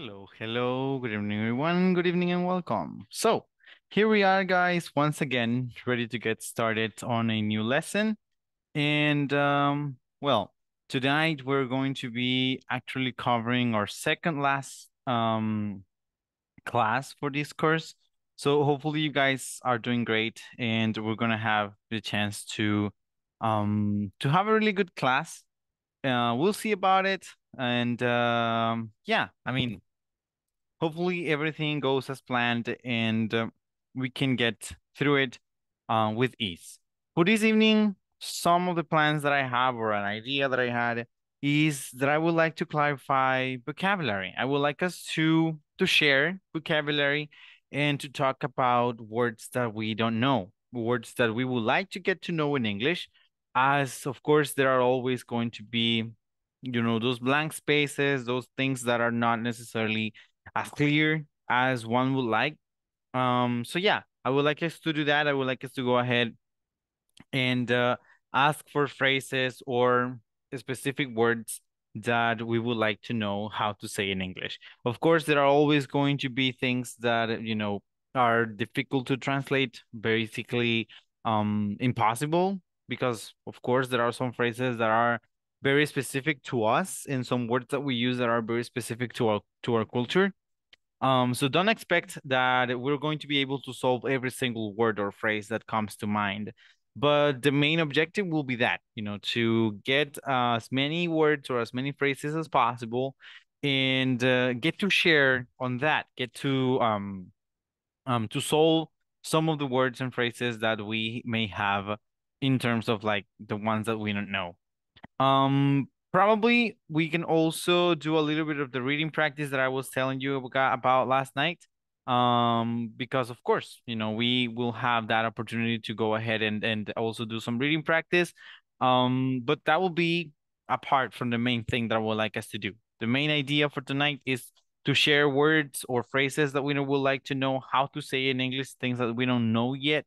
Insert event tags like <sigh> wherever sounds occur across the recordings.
Hello, hello, good evening, everyone. Good evening and welcome. So, here we are, guys, once again, ready to get started on a new lesson. And, um, well, tonight we're going to be actually covering our second last um, class for this course. So, hopefully, you guys are doing great and we're going to have the chance to um to have a really good class uh we'll see about it and um uh, yeah i mean hopefully everything goes as planned and uh, we can get through it uh, with ease. For this evening, some of the plans that I have or an idea that I had is that I would like to clarify vocabulary. I would like us to to share vocabulary and to talk about words that we don't know, words that we would like to get to know in English, as of course there are always going to be you know those blank spaces those things that are not necessarily as clear as one would like. Um, so yeah, I would like us to do that. I would like us to go ahead and uh, ask for phrases or specific words that we would like to know how to say in English. Of course, there are always going to be things that, you know, are difficult to translate, basically um, impossible, because of course there are some phrases that are very specific to us and some words that we use that are very specific to our to our culture. Um, so don't expect that we're going to be able to solve every single word or phrase that comes to mind. But the main objective will be that, you know, to get uh, as many words or as many phrases as possible and uh, get to share on that, get to um, um, to solve some of the words and phrases that we may have in terms of like the ones that we don't know. Um, probably we can also do a little bit of the reading practice that I was telling you about last night. Um, because of course, you know, we will have that opportunity to go ahead and and also do some reading practice. Um, but that will be apart from the main thing that I would like us to do. The main idea for tonight is to share words or phrases that we would like to know how to say in English, things that we don't know yet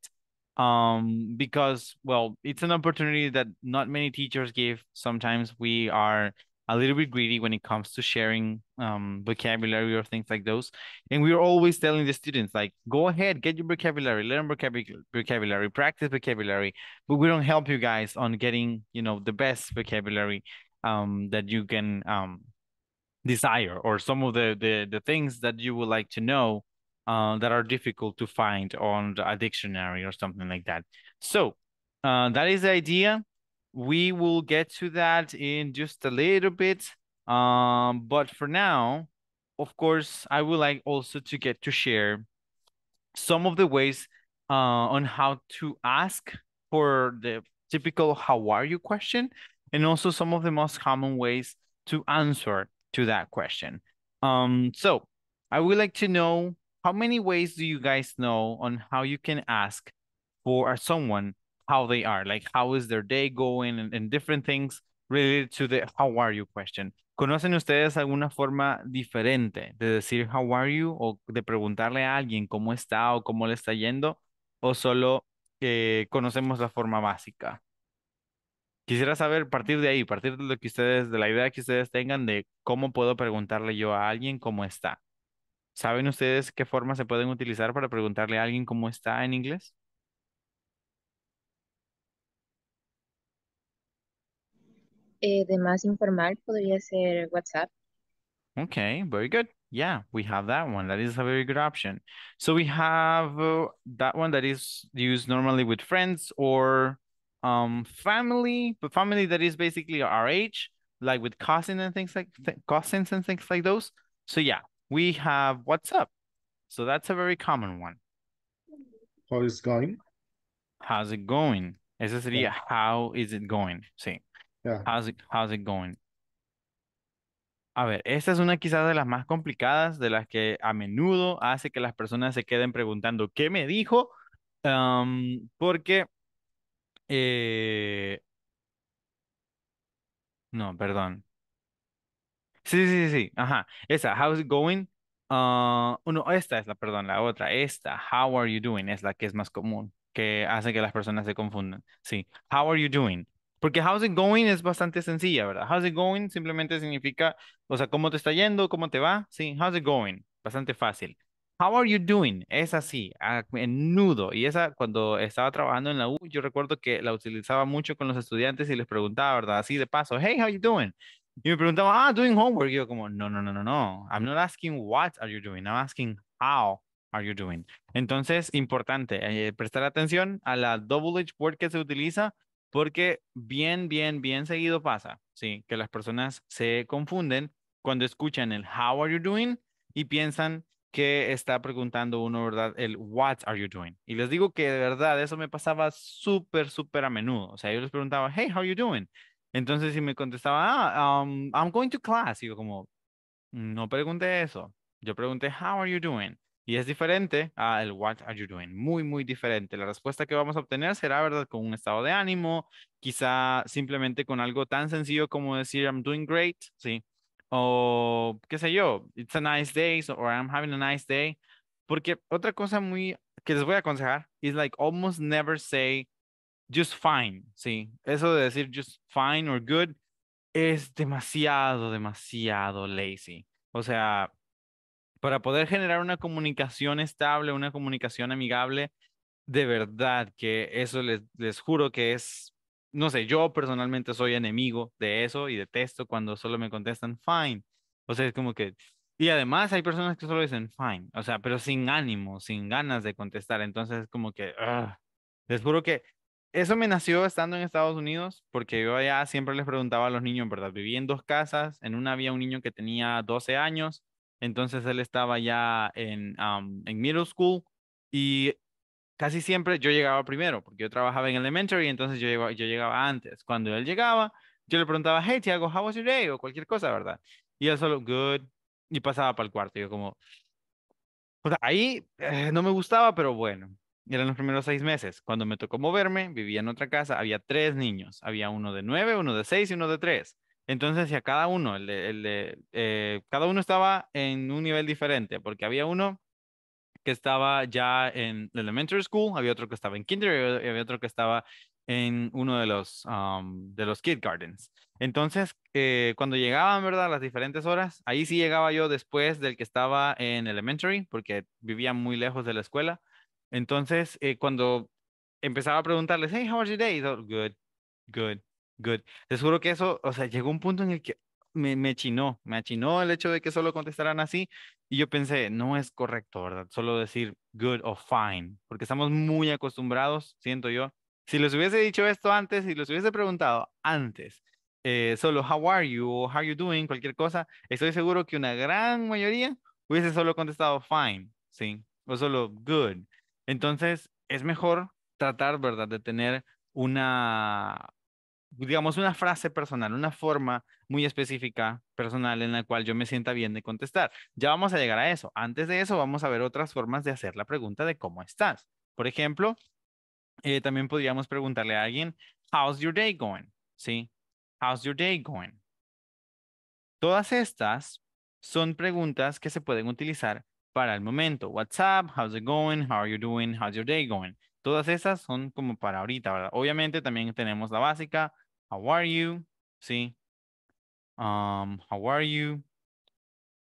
um because well it's an opportunity that not many teachers give sometimes we are a little bit greedy when it comes to sharing um, vocabulary or things like those. And we are always telling the students, like, go ahead, get your vocabulary, learn vocab- vocabulary, practice vocabulary. But we don't help you guys on getting, you know, the best vocabulary um, that you can um, desire or some of the, the the things that you would like to know uh, that are difficult to find on a dictionary or something like that. So uh, that is the idea. We will get to that in just a little bit. Um, but for now, of course, I would like also to get to share some of the ways uh, on how to ask for the typical how are you question and also some of the most common ways to answer to that question. Um, so I would like to know how many ways do you guys know on how you can ask for someone how they are like how is their day going and, different things related to the how are you question ¿Conocen ustedes alguna forma diferente de decir how are you o de preguntarle a alguien cómo está o cómo le está yendo o solo conocemos la forma básica? Quisiera saber partir de ahí, partir de lo que ustedes, de la idea que ustedes tengan de cómo puedo preguntarle yo a alguien cómo está. ¿Saben ustedes qué formas se pueden utilizar para preguntarle a alguien cómo está en inglés? Eh, de más informal podría ser WhatsApp. Okay, very good. Yeah, we have that one. That is a very good option. So we have uh, that one that is used normally with friends or um family, but family that is basically our age, like with cousins and things like th cousins and things like those. So yeah, we have what's up. So that's a very common one. How is going? How's it going? Ese sería how is it going. Sí. How's it, how's it going? A ver, esta es una quizás de las más complicadas, de las que a menudo hace que las personas se queden preguntando, ¿qué me dijo? Um, porque... Eh, no, perdón. Sí, sí, sí, ajá. Esa, how's it going? Ah, uno, esta es la, perdón, la otra. Esta, how are you doing? Es la que es más común, que hace que las personas se confundan. Sí, how are you doing? Porque how's it going es bastante sencilla, ¿verdad? How's it going simplemente significa, o sea, cómo te está yendo, cómo te va. Sí, how's it going? Bastante fácil. How are you doing? Es así, en nudo, Y esa, cuando estaba trabajando en la U, yo recuerdo que la utilizaba mucho con los estudiantes y les preguntaba, ¿verdad? Así de paso, hey, how you doing? Y me preguntaba, ah, doing homework. Y yo como, no, no, no, no, no. I'm not asking what are you doing. I'm asking how are you doing. Entonces, importante, eh, eh, prestar atención a la double edge word que se utiliza porque bien, bien, bien seguido pasa, sí, que las personas se confunden cuando escuchan el how are you doing y piensan que está preguntando uno, ¿verdad? El what are you doing? Y les digo que de verdad eso me pasaba súper, súper a menudo. O sea, yo les preguntaba, hey, how are you doing? Entonces, si me contestaba, ah, um, I'm going to class, y como, no pregunté eso. Yo pregunté, how are you doing? Y es diferente al what are you doing. Muy, muy diferente. La respuesta que vamos a obtener será, ¿verdad? Con un estado de ánimo, quizá simplemente con algo tan sencillo como decir, I'm doing great, ¿sí? O qué sé yo, it's a nice day, so, or I'm having a nice day. Porque otra cosa muy que les voy a aconsejar es like almost never say just fine, ¿sí? Eso de decir just fine or good es demasiado, demasiado lazy. O sea, para poder generar una comunicación estable, una comunicación amigable, de verdad que eso les, les juro que es, no sé, yo personalmente soy enemigo de eso y detesto cuando solo me contestan fine. O sea, es como que, y además hay personas que solo dicen fine, o sea, pero sin ánimo, sin ganas de contestar. Entonces es como que, les juro que eso me nació estando en Estados Unidos, porque yo allá siempre les preguntaba a los niños, ¿verdad? Viví en dos casas, en una había un niño que tenía 12 años, entonces él estaba ya en, en middle school y casi siempre yo llegaba primero, porque yo trabajaba en elementary, entonces yo llegaba, antes. Cuando él llegaba, yo le preguntaba, hey Tiago, how was your day? o cualquier cosa, ¿verdad? Y él solo, good, y pasaba para el cuarto. yo como, o sea, ahí eh, no me gustaba, pero bueno eran los primeros seis meses. Cuando me tocó moverme, vivía en otra casa, había tres niños, había uno de nueve, uno de seis y uno de tres. Entonces, cada uno, el eh, cada uno estaba en un nivel diferente, porque había uno que estaba ya en elementary school, había otro que estaba en kinder y había otro que estaba en uno de los, um, de los kid gardens. Entonces, eh, cuando llegaban, ¿verdad? Las diferentes horas, ahí sí llegaba yo después del que estaba en elementary, porque vivía muy lejos de la escuela. Entonces, eh, cuando empezaba a preguntarles, hey, how are you today? good, good, good. Les juro que eso, o sea, llegó un punto en el que me, me chinó, me achinó el hecho de que solo contestaran así. Y yo pensé, no es correcto, ¿verdad? Solo decir good o fine, porque estamos muy acostumbrados, siento yo. Si les hubiese dicho esto antes, si les hubiese preguntado antes, eh, solo how are you o how are you doing, cualquier cosa, estoy seguro que una gran mayoría hubiese solo contestado fine, ¿sí? O solo good. Entonces, es mejor tratar, ¿verdad?, de tener una, digamos, una frase personal, una forma muy específica, personal, en la cual yo me sienta bien de contestar. Ya vamos a llegar a eso. Antes de eso, vamos a ver otras formas de hacer la pregunta de cómo estás. Por ejemplo, eh, también podríamos preguntarle a alguien, how's your day going? ¿Sí? How's your day going? Todas estas son preguntas que se pueden utilizar para el momento. What's up? How's it going? How are you doing? How's your day going? Todas esas son como para ahorita, ¿verdad? Obviamente también tenemos la básica. How are you? Sí. Um, how are you?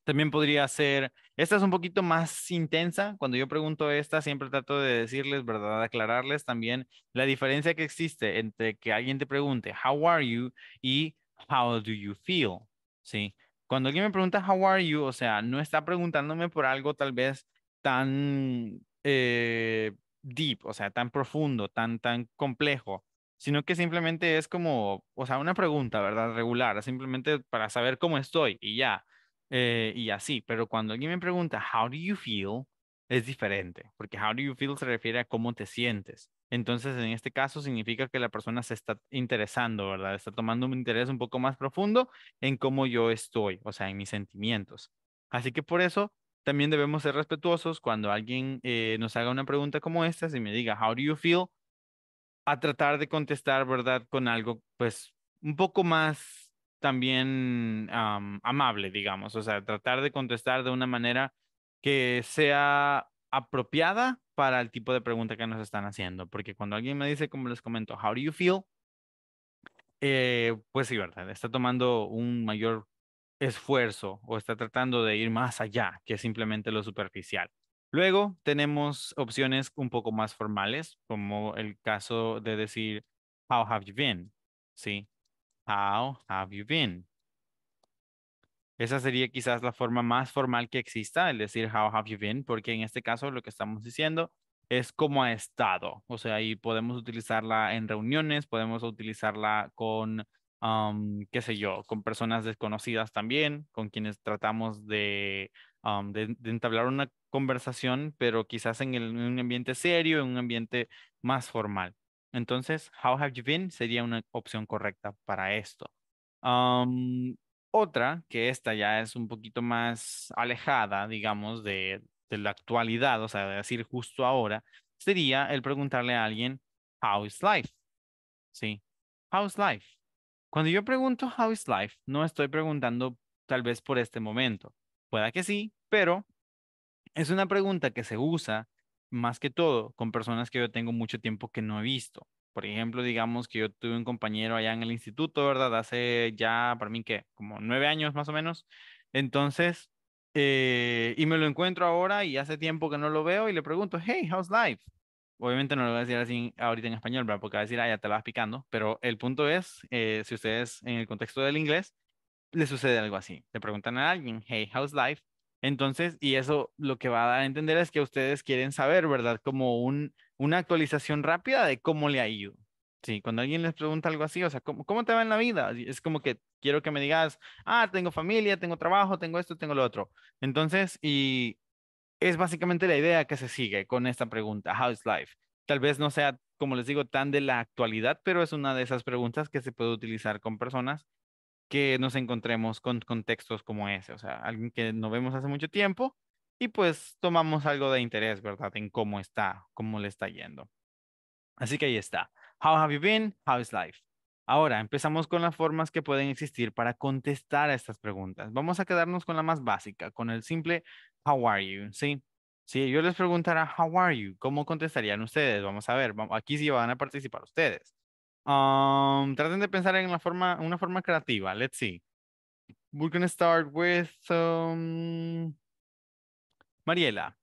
También podría ser, esta es un poquito más intensa. Cuando yo pregunto esta, siempre trato de decirles, ¿verdad? De Aclararles también la diferencia que existe entre que alguien te pregunte, How are you? y How do you feel? Sí. Cuando alguien me pregunta how are you, o sea, no está preguntándome por algo tal vez tan eh, deep, o sea, tan profundo, tan, tan complejo, sino que simplemente es como, o sea, una pregunta, ¿verdad? Regular, simplemente para saber cómo estoy y ya, eh, y así. Pero cuando alguien me pregunta, how do you feel? es diferente, porque how do you feel se refiere a cómo te sientes. Entonces, en este caso significa que la persona se está interesando, ¿verdad? Está tomando un interés un poco más profundo en cómo yo estoy, o sea, en mis sentimientos. Así que por eso también debemos ser respetuosos cuando alguien eh, nos haga una pregunta como esta, y si me diga, how do you feel? A tratar de contestar, ¿verdad? Con algo, pues, un poco más también amable, digamos, o sea, tratar de contestar de una manera que sea apropiada para el tipo de pregunta que nos están haciendo. Porque cuando alguien me dice, como les comento, how do you feel? Eh, pues sí, ¿verdad? Está tomando un mayor esfuerzo o está tratando de ir más allá que simplemente lo superficial. Luego tenemos opciones un poco más formales, como el caso de decir, how have you been? Sí, how have you been? Esa sería quizás la forma más formal que exista, el decir how have you been, porque en este caso lo que estamos diciendo es cómo ha estado. O sea, ahí podemos utilizarla en reuniones, podemos utilizarla con, qué sé yo, con personas desconocidas también, con quienes tratamos de, entablar una conversación, pero quizás en, un ambiente serio, en un ambiente más formal. Entonces, how have you been sería una opción correcta para esto. Otra, que esta ya es un poquito más alejada, digamos, de, la actualidad, o sea, de decir justo ahora, sería el preguntarle a alguien, how is life? Sí, is life? Cuando yo pregunto how is life, no estoy preguntando tal vez por este momento. Pueda que sí, pero es una pregunta que se usa más que todo con personas que yo tengo mucho tiempo que no he visto. Por ejemplo, digamos que yo tuve un compañero allá en el instituto, ¿verdad? Hace ya, para mí, que como nueve años más o menos. Entonces, eh, y me lo encuentro ahora y hace tiempo que no lo veo y le pregunto, hey, how's life? Obviamente no lo voy a decir así ahorita en español, ¿verdad? Porque va a decir, ah, ya te la vas picando. Pero el punto es, eh, si ustedes en el contexto del inglés, le sucede algo así. Le preguntan a alguien, hey, how's life? Entonces, y eso lo que va a entender es que ustedes quieren saber, ¿verdad? Como una actualización rápida de cómo le ha ido. Sí, cuando alguien les pregunta algo así, o sea, ¿cómo, ¿cómo te va en la vida? Es como que quiero que me digas, ah, tengo familia, tengo trabajo, tengo esto, tengo lo otro. Entonces, y es básicamente la idea que se sigue con esta pregunta, how is life? Tal vez no sea, como les digo, tan de la actualidad, pero es una de esas preguntas que se puede utilizar con personas que nos encontremos con contextos como ese, o sea, alguien que no vemos hace mucho tiempo y pues tomamos algo de interés, ¿verdad? En cómo está, cómo le está yendo. Así que ahí está. How have you been? How is life? Ahora empezamos con las formas que pueden existir para contestar a estas preguntas. Vamos a quedarnos con la más básica, con el simple How are you? Sí. Si yo les preguntara How are you, ¿cómo contestarían ustedes? Vamos a ver, aquí sí van a participar ustedes. Um, traten de pensar en forma, una forma creativa. Let's see. We're going start with Mariela.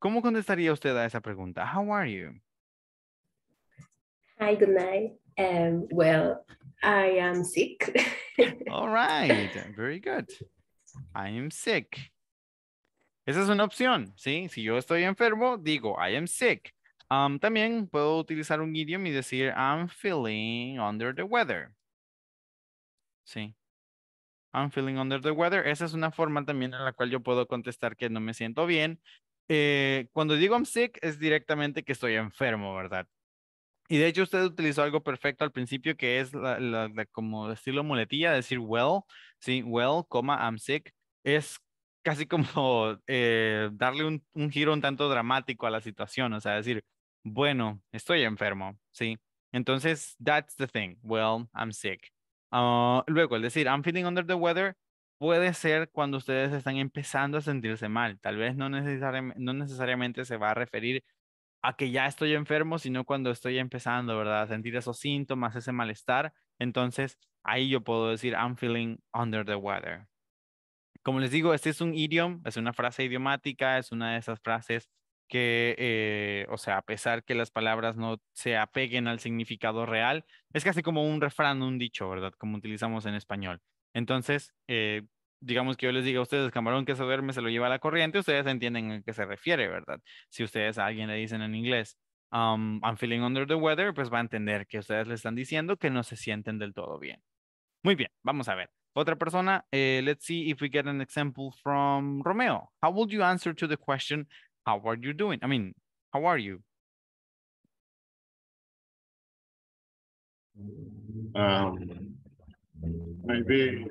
¿Cómo contestaría usted a esa pregunta? How are you? Hi, good night. Um, well, I am sick. <laughs> All right, very good. I am sick. Esa es una opción, ¿sí? Si yo estoy enfermo, digo I am sick también puedo utilizar un idioma y decir, I'm feeling under the weather. Sí. I'm feeling under the weather. Esa es una forma también en la cual yo puedo contestar que no me siento bien. Eh, cuando digo I'm sick es directamente que estoy enfermo, ¿verdad? Y de hecho usted utilizó algo perfecto al principio que es la, la, como estilo muletilla, decir well, sí, well, coma, I'm sick. Es casi como eh, darle un, un, giro un tanto dramático a la situación, o sea, decir, bueno, estoy enfermo, ¿sí? Entonces, that's the thing. Well, I'm sick. Ah, luego, el decir, I'm feeling under the weather puede ser cuando ustedes están empezando a sentirse mal. Tal vez no, no necesariamente se va a referir a que ya estoy enfermo, sino cuando estoy empezando, ¿verdad? A sentir esos síntomas, ese malestar. Entonces, ahí yo puedo decir, I'm feeling under the weather. Como les digo, este es un idiom, es una frase idiomática, es una de esas frases que, eh, o sea, a pesar que las palabras no se apeguen al significado real, es casi como un refrán, un dicho, ¿verdad? Como utilizamos en español. Entonces, eh, digamos que yo les diga a ustedes, camarón que se duerme se lo lleva a la corriente, ustedes entienden a qué se refiere, ¿verdad? Si ustedes a alguien le dicen en inglés, um, I'm feeling under the weather, pues va a entender que ustedes le están diciendo que no se sienten del todo bien. Muy bien, vamos a ver. Otra persona, eh, let's see if we get an example from Romeo. How would you answer to the question, how are you doing? I mean, how are you? Um, maybe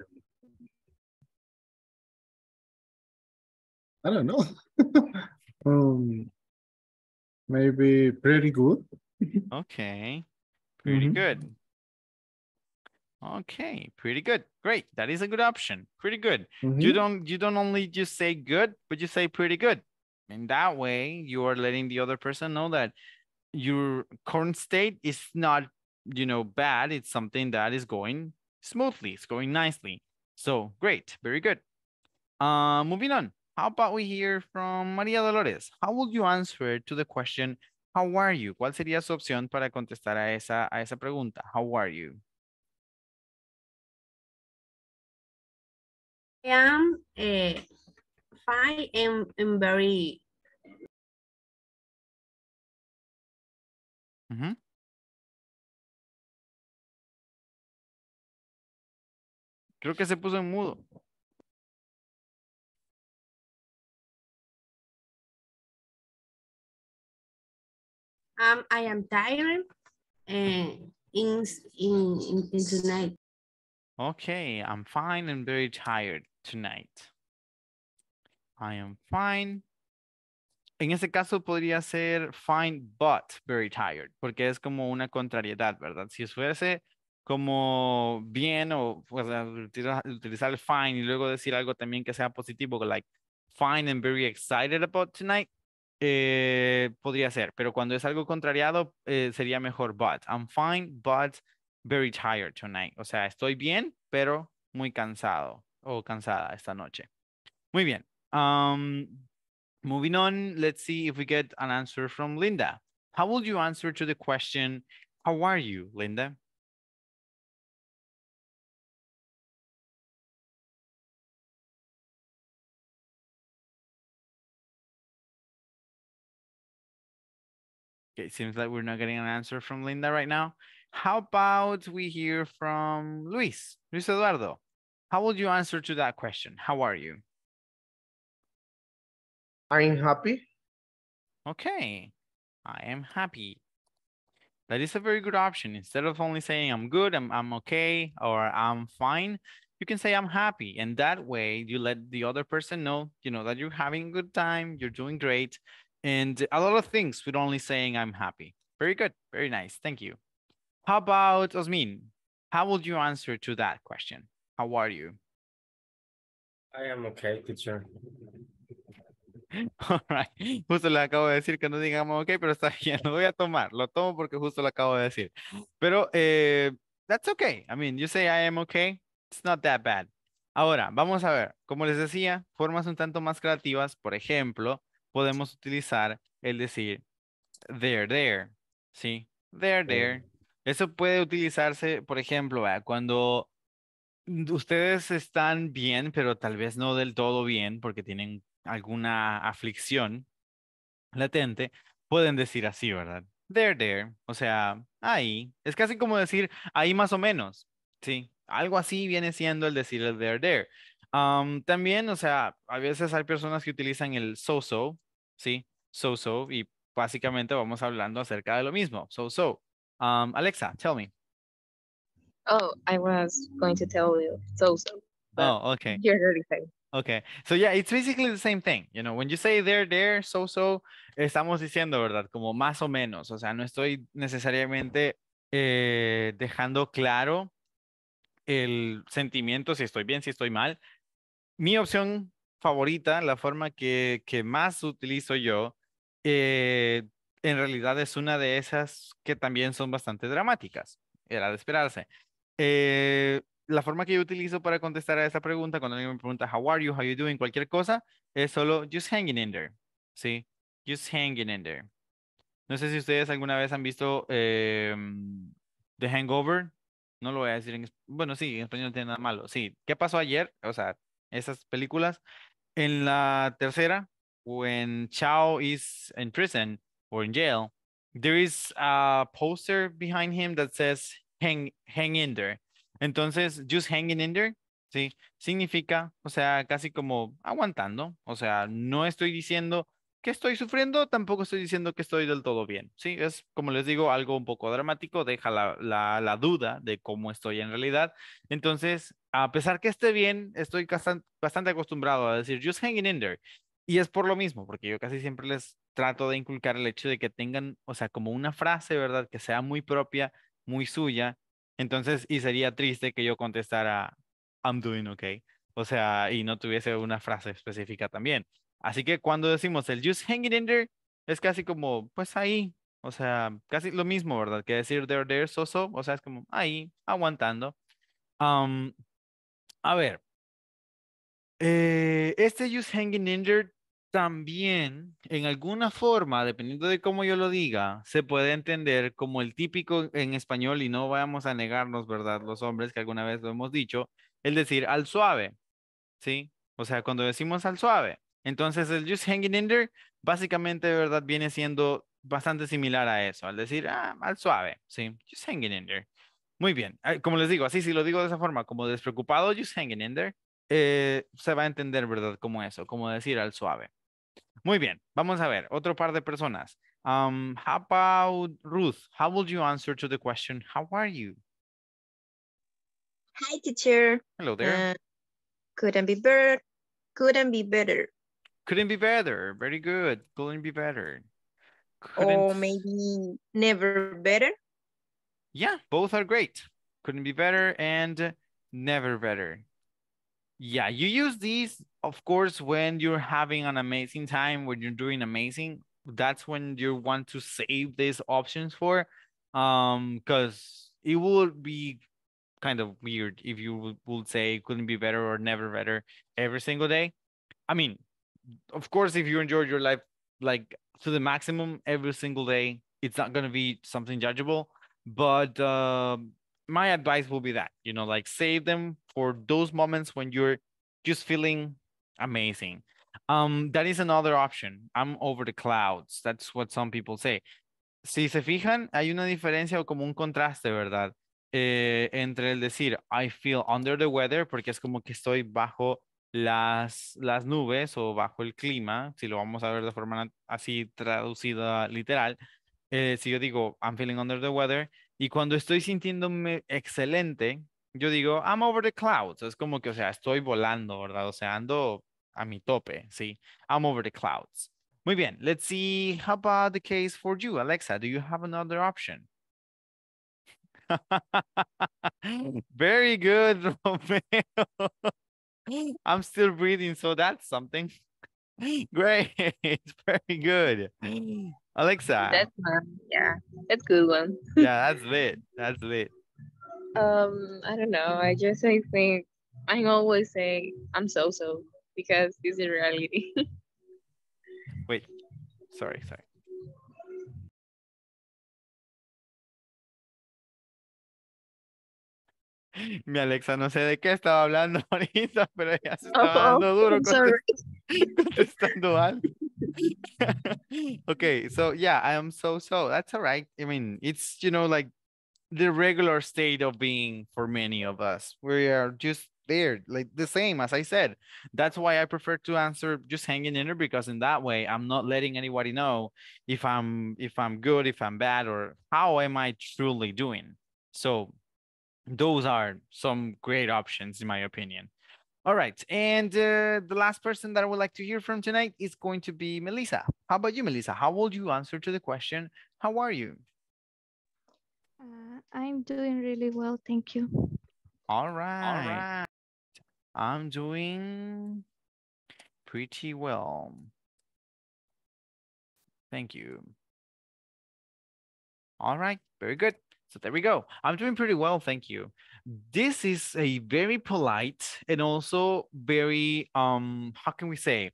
I don't know. <laughs> um, maybe pretty good. okay, pretty mm -hmm. good. Okay, pretty good. Great, that is a good option. Pretty good. Mm -hmm. You mm-hmm. don't you don't only just say good, but you say pretty good. In that way, you are letting the other person know that your current state is not, you know, bad. It's something that is going smoothly. It's going nicely. So great, very good. Uh, moving on. How about we hear from María Dolores? How would you answer to the question, how are you? ¿Cuál sería su opción para contestar a esa, a esa pregunta? How are you? I am eh, I am, am very mm-hmm. Creo que se puso en mudo. Um, I am tired and in, in, in tonight. Okay, I'm fine and very tired tonight. I am fine. En ese caso podría ser fine but very tired, porque es como una contrariedad, ¿verdad? Si fuese como bien o utilizar el fine y luego decir algo también que sea positivo, like fine and very excited about tonight, eh, podría ser, pero cuando es algo contrariado eh, sería mejor but. I'm fine but very tired tonight. O sea, estoy bien, pero muy cansado o cansada esta noche. Muy bien. Um, moving on, let's see if we get an answer from Linda. How would you answer to the question, how are you, Linda? Okay, it seems like we're not getting an answer from Linda right now. How about we hear from Luis, Luis Eduardo? How would you answer to that question? How are you? I'm happy. Okay. I am happy. That is a very good option. Instead of only saying I'm good, I'm, I'm okay, or I'm fine, you can say I'm happy. And that way you let the other person know, you know, that you're having a good time, you're doing great. And a lot of things with only saying I'm happy. Very good. Very nice. Thank you. How about Osmin? How would you answer to that question? How are you? I am okay, teacher. <laughs> Justo le acabo de decir que no digamos, ok, pero está <laughs> bien, lo voy a tomar. Lo tomo porque justo lo acabo de decir. Pero, eh, that's okay. I mean, you say I am okay. It's not that bad. Ahora, vamos a ver. Como les decía, formas un tanto más creativas. Por ejemplo, podemos utilizar el decir there, there. ¿Sí? There, there. Eso puede utilizarse, por ejemplo, cuando ustedes están bien, pero tal vez no del todo bien porque tienen alguna aflicción latente, pueden decir así, ¿verdad? There, there. O sea, ahí. Es casi como decir ahí más o menos. Sí, algo así viene siendo el decir el there, there. también, o sea, a veces hay personas que utilizan el so-so, ¿sí? So-so, y básicamente vamos hablando acerca de lo mismo, so-so. Um, Alexa, tell me. Oh, I was going to tell you so-so. Oh, okay. You're Okay, so yeah, it's basically the same thing. You know, when you say there, there, so, so, estamos diciendo, ¿verdad? Como más o menos. O sea, no estoy necesariamente eh, dejando claro el sentimiento, si estoy bien, si estoy mal. Mi opción favorita, la forma que, que más utilizo yo, eh, en realidad es una de esas que también son bastante dramáticas. Era de esperarse. Eh, la forma que yo utilizo para contestar a esa pregunta, cuando alguien me pregunta, how are you, how you doing, cualquier cosa, es solo just hanging in there, ¿sí? Just hanging in there. No sé si ustedes alguna vez han visto eh, The Hangover, no lo voy a decir en bueno, sí, en español no tiene nada malo, sí. ¿Qué pasó ayer? O sea, esas películas, en la tercera, when Chao is in prison or in jail, there is a poster behind him that says hang, hang in there. Entonces, just hanging in there, ¿sí? Significa, o sea, casi como aguantando, o sea, no estoy diciendo que estoy sufriendo, tampoco estoy diciendo que estoy del todo bien, ¿sí? Es, como les digo, algo un poco dramático, deja la, duda de cómo estoy en realidad. Entonces, a pesar que esté bien, estoy bastante acostumbrado a decir just hanging in there. Y es por lo mismo, porque yo casi siempre les trato de inculcar el hecho de que tengan, o sea, como una frase, ¿verdad? Que sea muy propia, muy suya, entonces, y sería triste que yo contestara, I'm doing okay. O sea, y no tuviese una frase específica también. Así que cuando decimos el just hanging in there, es casi como, pues ahí. O sea, casi lo mismo, ¿verdad? Que decir they're there, so, so. O sea, es como ahí, aguantando. a ver. Eh, este just hanging in there también, en alguna forma, dependiendo de cómo yo lo diga, se puede entender como el típico en español, y no vamos a negarnos, ¿verdad? Los hombres que alguna vez lo hemos dicho, el decir al suave, ¿sí? O sea, cuando decimos al suave. Entonces, el just hanging in there, básicamente, ¿verdad? Viene siendo bastante similar a eso, al decir ah, al suave, ¿sí? Just hanging in there. Muy bien, ah, como les digo, así si lo digo de esa forma, como despreocupado, just hanging in there, eh, se va a entender, ¿verdad? Como eso, como decir al suave. Muy bien, vamos a ver, otro par de personas. Um, how about Ruth? How would you answer to the question, how are you? Hi, teacher. Hello there. Uh, couldn't be better. Couldn't be better. Couldn't be better. Very good. Couldn't be better. Couldn't... Or maybe never better. Yeah, both are great. Couldn't be better and never better yeah you use these of course when you're having an amazing time when you're doing amazing that's when you want to save these options for um because it would be kind of weird if you would say couldn't be better or never better every single day i mean of course if you enjoy your life like to the maximum every single day it's not going to be something judgeable but uh, my advice will be that you know like save them for those moments when you're just feeling amazing. Um, that is another option. I'm over the clouds. That's what some people say. Si se fijan, hay una diferencia o como un contraste, ¿verdad? Eh, entre el decir I feel under the weather, porque es como que estoy bajo las, las nubes o bajo el clima, si lo vamos a ver de forma así traducida literal. Eh, si yo digo I'm feeling under the weather, y cuando estoy sintiéndome excelente, yo digo, I'm over the clouds. Es como que, o sea, estoy volando, ¿verdad? O sea, ando a mi tope, ¿sí? I'm over the clouds. Muy bien, let's see. How about the case for you, Alexa? Do you have another option? <laughs> Very good, <laughs> Romeo. <laughs> I'm still breathing, so that's something. Great. It's very good. <gasps> Alexa. That's fun. Yeah, that's good one. yeah, that's lit. That's lit. Um, I don't know. I just I think I always say I'm so so because this is reality. <laughs> Wait, sorry, sorry. Mi Alexa no sé de qué estaba hablando <laughs> ahorita, pero ella se estaba oh, dando duro contest <laughs> contestando algo. okay, so yeah, I am so so. That's all right. I mean, it's you know like the regular state of being for many of us. We are just there, like the same as I said. That's why I prefer to answer just hanging in there because in that way I'm not letting anybody know if I'm if I'm good, if I'm bad, or how am I truly doing. So those are some great options in my opinion. All right, and uh, the last person that I would like to hear from tonight is going to be Melissa. How about you, Melissa? How will you answer to the question? How are you? Uh, I'm doing really well, thank you. All right. All right. I'm doing pretty well. Thank you. All right, very good. So there we go. I'm doing pretty well, thank you. This is a very polite and also very um how can we say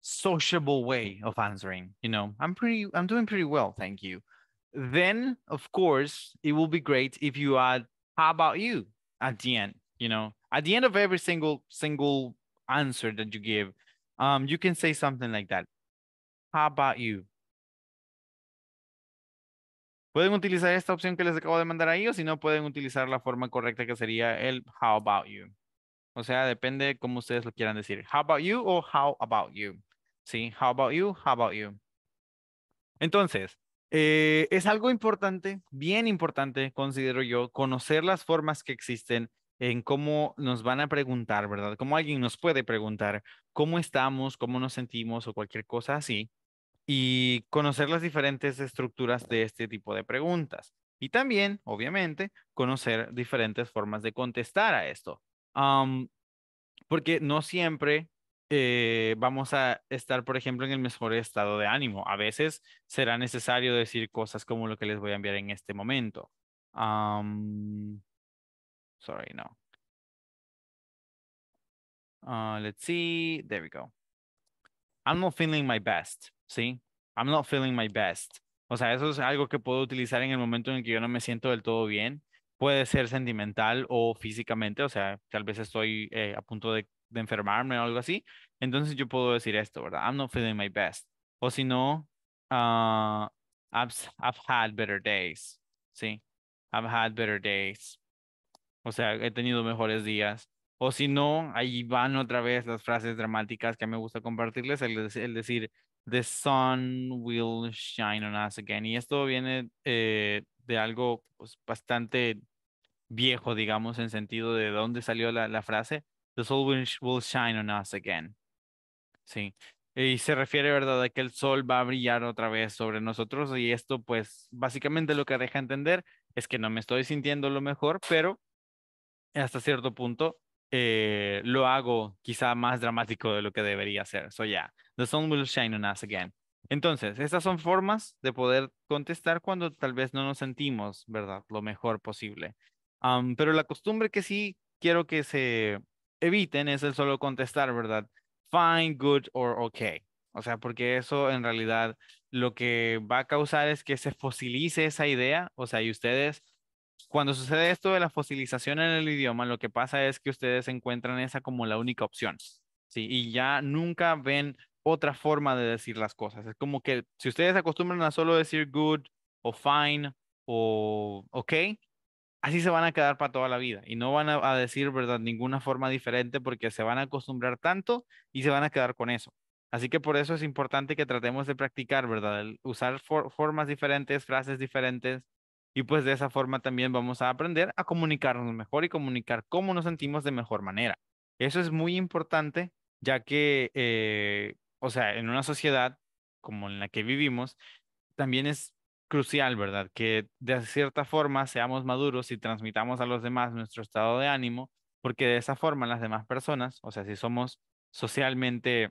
sociable way of answering, you know. I'm pretty I'm doing pretty well, thank you then of course it will be great if you add how about you at the end you know at the end of every single single answer that you give um you can say something like that how about you Pueden utilizar esta opción que les acabo de mandar ahí o si no pueden utilizar la forma correcta que sería el how about you. O sea, depende cómo ustedes lo quieran decir. How about you o how about you. Sí, how about you, how about you. Entonces, Eh, es algo importante, bien importante, considero yo, conocer las formas que existen en cómo nos van a preguntar, ¿verdad? Cómo alguien nos puede preguntar cómo estamos, cómo nos sentimos o cualquier cosa así, y conocer las diferentes estructuras de este tipo de preguntas. Y también, obviamente, conocer diferentes formas de contestar a esto. porque no siempre eh, vamos a estar, por ejemplo, en el mejor estado de ánimo. A veces será necesario decir cosas como lo que les voy a enviar en este momento. sorry, no. Uh, let's see. There we go. I'm not feeling my best. ¿Sí? I'm not feeling my best. O sea, eso es algo que puedo utilizar en el momento en que yo no me siento del todo bien. Puede ser sentimental o físicamente. O sea, tal vez estoy eh, a punto de de enfermarme o algo así, entonces yo puedo decir esto, ¿verdad? I'm not feeling my best. O si no, ah, I've, I've had better days, ¿sí? I've had better days. O sea, he tenido mejores días. O si no, ahí van otra vez las frases dramáticas que me gusta compartirles, el, el decir, the sun will shine on us again. Y esto viene eh, de algo pues, bastante viejo, digamos, en sentido de dónde salió la, la frase, the sun will, shine on us again. Sí. Y se refiere, ¿verdad?, a que el sol va a brillar otra vez sobre nosotros y esto, pues, básicamente lo que deja entender es que no me estoy sintiendo lo mejor, pero hasta cierto punto eh, lo hago quizá más dramático de lo que debería ser. So, yeah, the sun will shine on us again. Entonces, estas son formas de poder contestar cuando tal vez no nos sentimos, ¿verdad? Lo mejor posible. pero la costumbre que sí quiero que se eviten es el solo contestar, ¿verdad? Fine, good or okay. O sea, porque eso en realidad lo que va a causar es que se fosilice esa idea. O sea, y ustedes, cuando sucede esto de la fosilización en el idioma, lo que pasa es que ustedes encuentran esa como la única opción. Sí, y ya nunca ven otra forma de decir las cosas. Es como que si ustedes acostumbran a solo decir good o fine o okay así se van a quedar para toda la vida y no van a, decir, ¿verdad?, ninguna forma diferente porque se van a acostumbrar tanto y se van a quedar con eso. Así que por eso es importante que tratemos de practicar, ¿verdad? usar formas diferentes, frases diferentes y pues de esa forma también vamos a aprender a comunicarnos mejor y comunicar cómo nos sentimos de mejor manera. Eso es muy importante ya que, eh, o sea, en una sociedad como en la que vivimos, también es crucial, ¿verdad? Que de cierta forma seamos maduros y transmitamos a los demás nuestro estado de ánimo, porque de esa forma las demás personas, o sea, si somos socialmente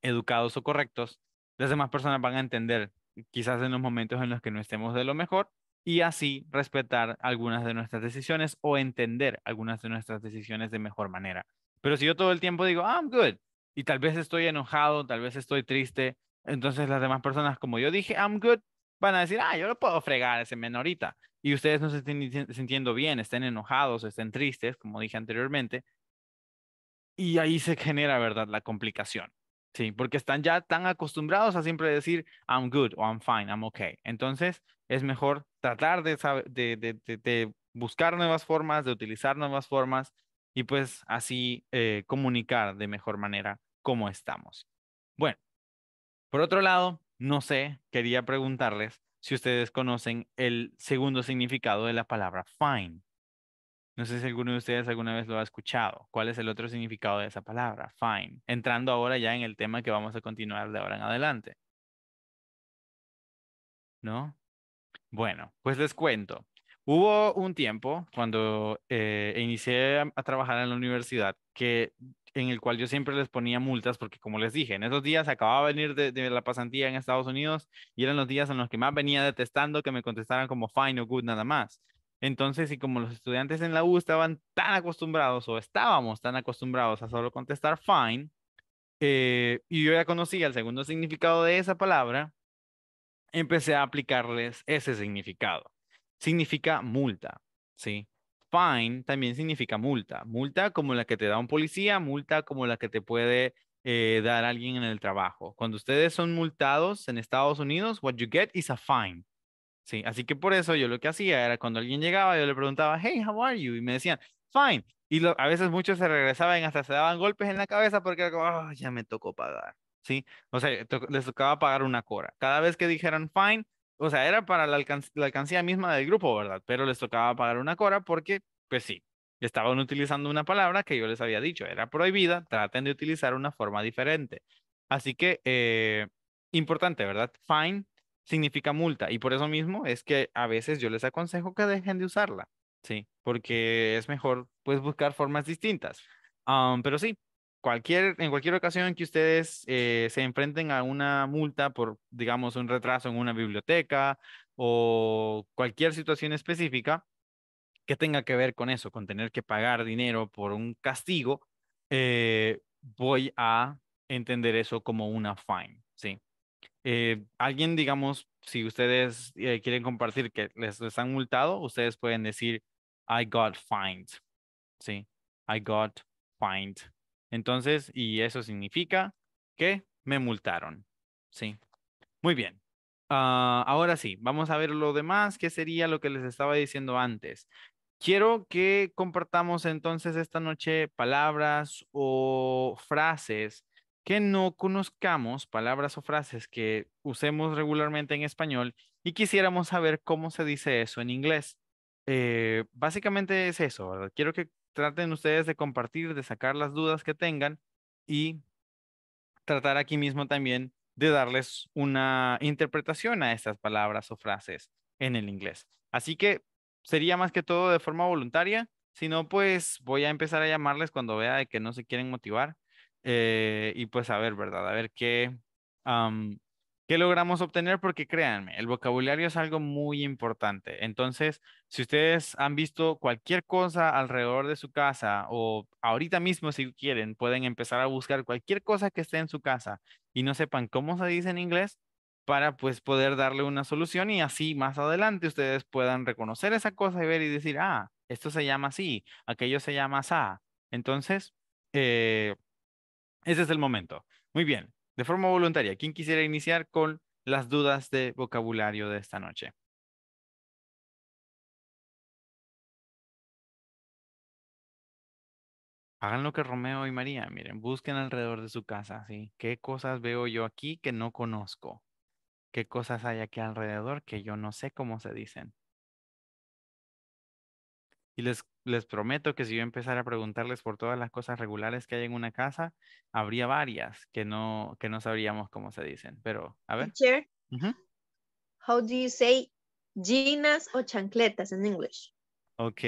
educados o correctos, las demás personas van a entender quizás en los momentos en los que no estemos de lo mejor y así respetar algunas de nuestras decisiones o entender algunas de nuestras decisiones de mejor manera. Pero si yo todo el tiempo digo, I'm good, y tal vez estoy enojado, tal vez estoy triste, entonces las demás personas, como yo dije, I'm good, van a decir, ah, yo lo puedo fregar a ese menorita. Y ustedes no se estén sintiendo bien, estén enojados, estén tristes, como dije anteriormente. Y ahí se genera, ¿verdad?, la complicación. Sí, porque están ya tan acostumbrados a siempre decir, I'm good o I'm fine, I'm okay. Entonces, es mejor tratar de, de, buscar nuevas formas, de utilizar nuevas formas y pues así eh, comunicar de mejor manera cómo estamos. Bueno, por otro lado, no sé, quería preguntarles si ustedes conocen el segundo significado de la palabra fine. No sé si alguno de ustedes alguna vez lo ha escuchado. ¿Cuál es el otro significado de esa palabra? Fine. Entrando ahora ya en el tema que vamos a continuar de ahora en adelante. ¿No? Bueno, pues les cuento. Hubo un tiempo cuando eh, inicié a, trabajar en la universidad que en el cual yo siempre les ponía multas porque como les dije, en esos días acababa de venir de, la pasantía en Estados Unidos y eran los días en los que más venía detestando que me contestaran como fine o good nada más. Entonces, y como los estudiantes en la U estaban tan acostumbrados o estábamos tan acostumbrados a solo contestar fine, eh, y yo ya conocía el segundo significado de esa palabra, empecé a aplicarles ese significado. Significa multa, ¿sí? fine también significa multa. Multa como la que te da un policía, multa como la que te puede eh, dar alguien en el trabajo. Cuando ustedes son multados en Estados Unidos, what you get is a fine. Sí, así que por eso yo lo que hacía era cuando alguien llegaba, yo le preguntaba, hey, how are you? Y me decían, fine. Y a veces muchos se regresaban, hasta se daban golpes en la cabeza porque era ah, ya me tocó pagar. Sí, o sea, les tocaba pagar una cora. Cada vez que dijeran fine, o sea, era para la, alcancía misma del grupo, ¿verdad? Pero les tocaba pagar una cora porque, pues sí, estaban utilizando una palabra que yo les había dicho, era prohibida, traten de utilizar una forma diferente. Así que, eh, importante, ¿verdad? Fine significa multa y por eso mismo es que a veces yo les aconsejo que dejen de usarla, ¿sí? Porque es mejor, pues, buscar formas distintas. pero sí, cualquier, en cualquier ocasión que ustedes eh, se enfrenten a una multa por, digamos, un retraso en una biblioteca o cualquier situación específica que tenga que ver con eso, con tener que pagar dinero por un castigo, eh, voy a entender eso como una fine, ¿sí? Eh, alguien, digamos, si ustedes quieren compartir que les, les han multado, ustedes pueden decir, I got fined, ¿sí? I got fined entonces, y eso significa que me multaron. Sí. Muy bien. Ah, ahora sí, vamos a ver lo demás, que sería lo que les estaba diciendo antes. Quiero que compartamos entonces esta noche palabras o frases que no conozcamos, palabras o frases que usemos regularmente en español y quisiéramos saber cómo se dice eso en inglés. Eh, básicamente es eso, ¿verdad? Quiero que traten ustedes de compartir, de sacar las dudas que tengan y tratar aquí mismo también de darles una interpretación a estas palabras o frases en el inglés. Así que sería más que todo de forma voluntaria. Si no, pues voy a empezar a llamarles cuando vea de que no se quieren motivar. Eh, y pues a ver, ¿verdad? A ver qué, ¿Qué logramos obtener? Porque créanme, el vocabulario es algo muy importante. Entonces, si ustedes han visto cualquier cosa alrededor de su casa o ahorita mismo si quieren, pueden empezar a buscar cualquier cosa que esté en su casa y no sepan cómo se dice en inglés para pues poder darle una solución y así más adelante ustedes puedan reconocer esa cosa y ver y decir, ah, esto se llama así, aquello se llama sa Entonces, eh, ese es el momento. Muy bien, de forma voluntaria. ¿Quién quisiera iniciar con las dudas de vocabulario de esta noche? Hagan lo que Romeo y María, miren, busquen alrededor de su casa, ¿sí? ¿Qué cosas veo yo aquí que no conozco? ¿Qué cosas hay aquí alrededor que yo no sé cómo se dicen? Y les, prometo que si yo empezara a preguntarles por todas las cosas regulares que hay en una casa, habría varias que no, que no sabríamos cómo se dicen. Pero, a ver. ¿Cómo how do you say jeans o chancletas en inglés? Ok,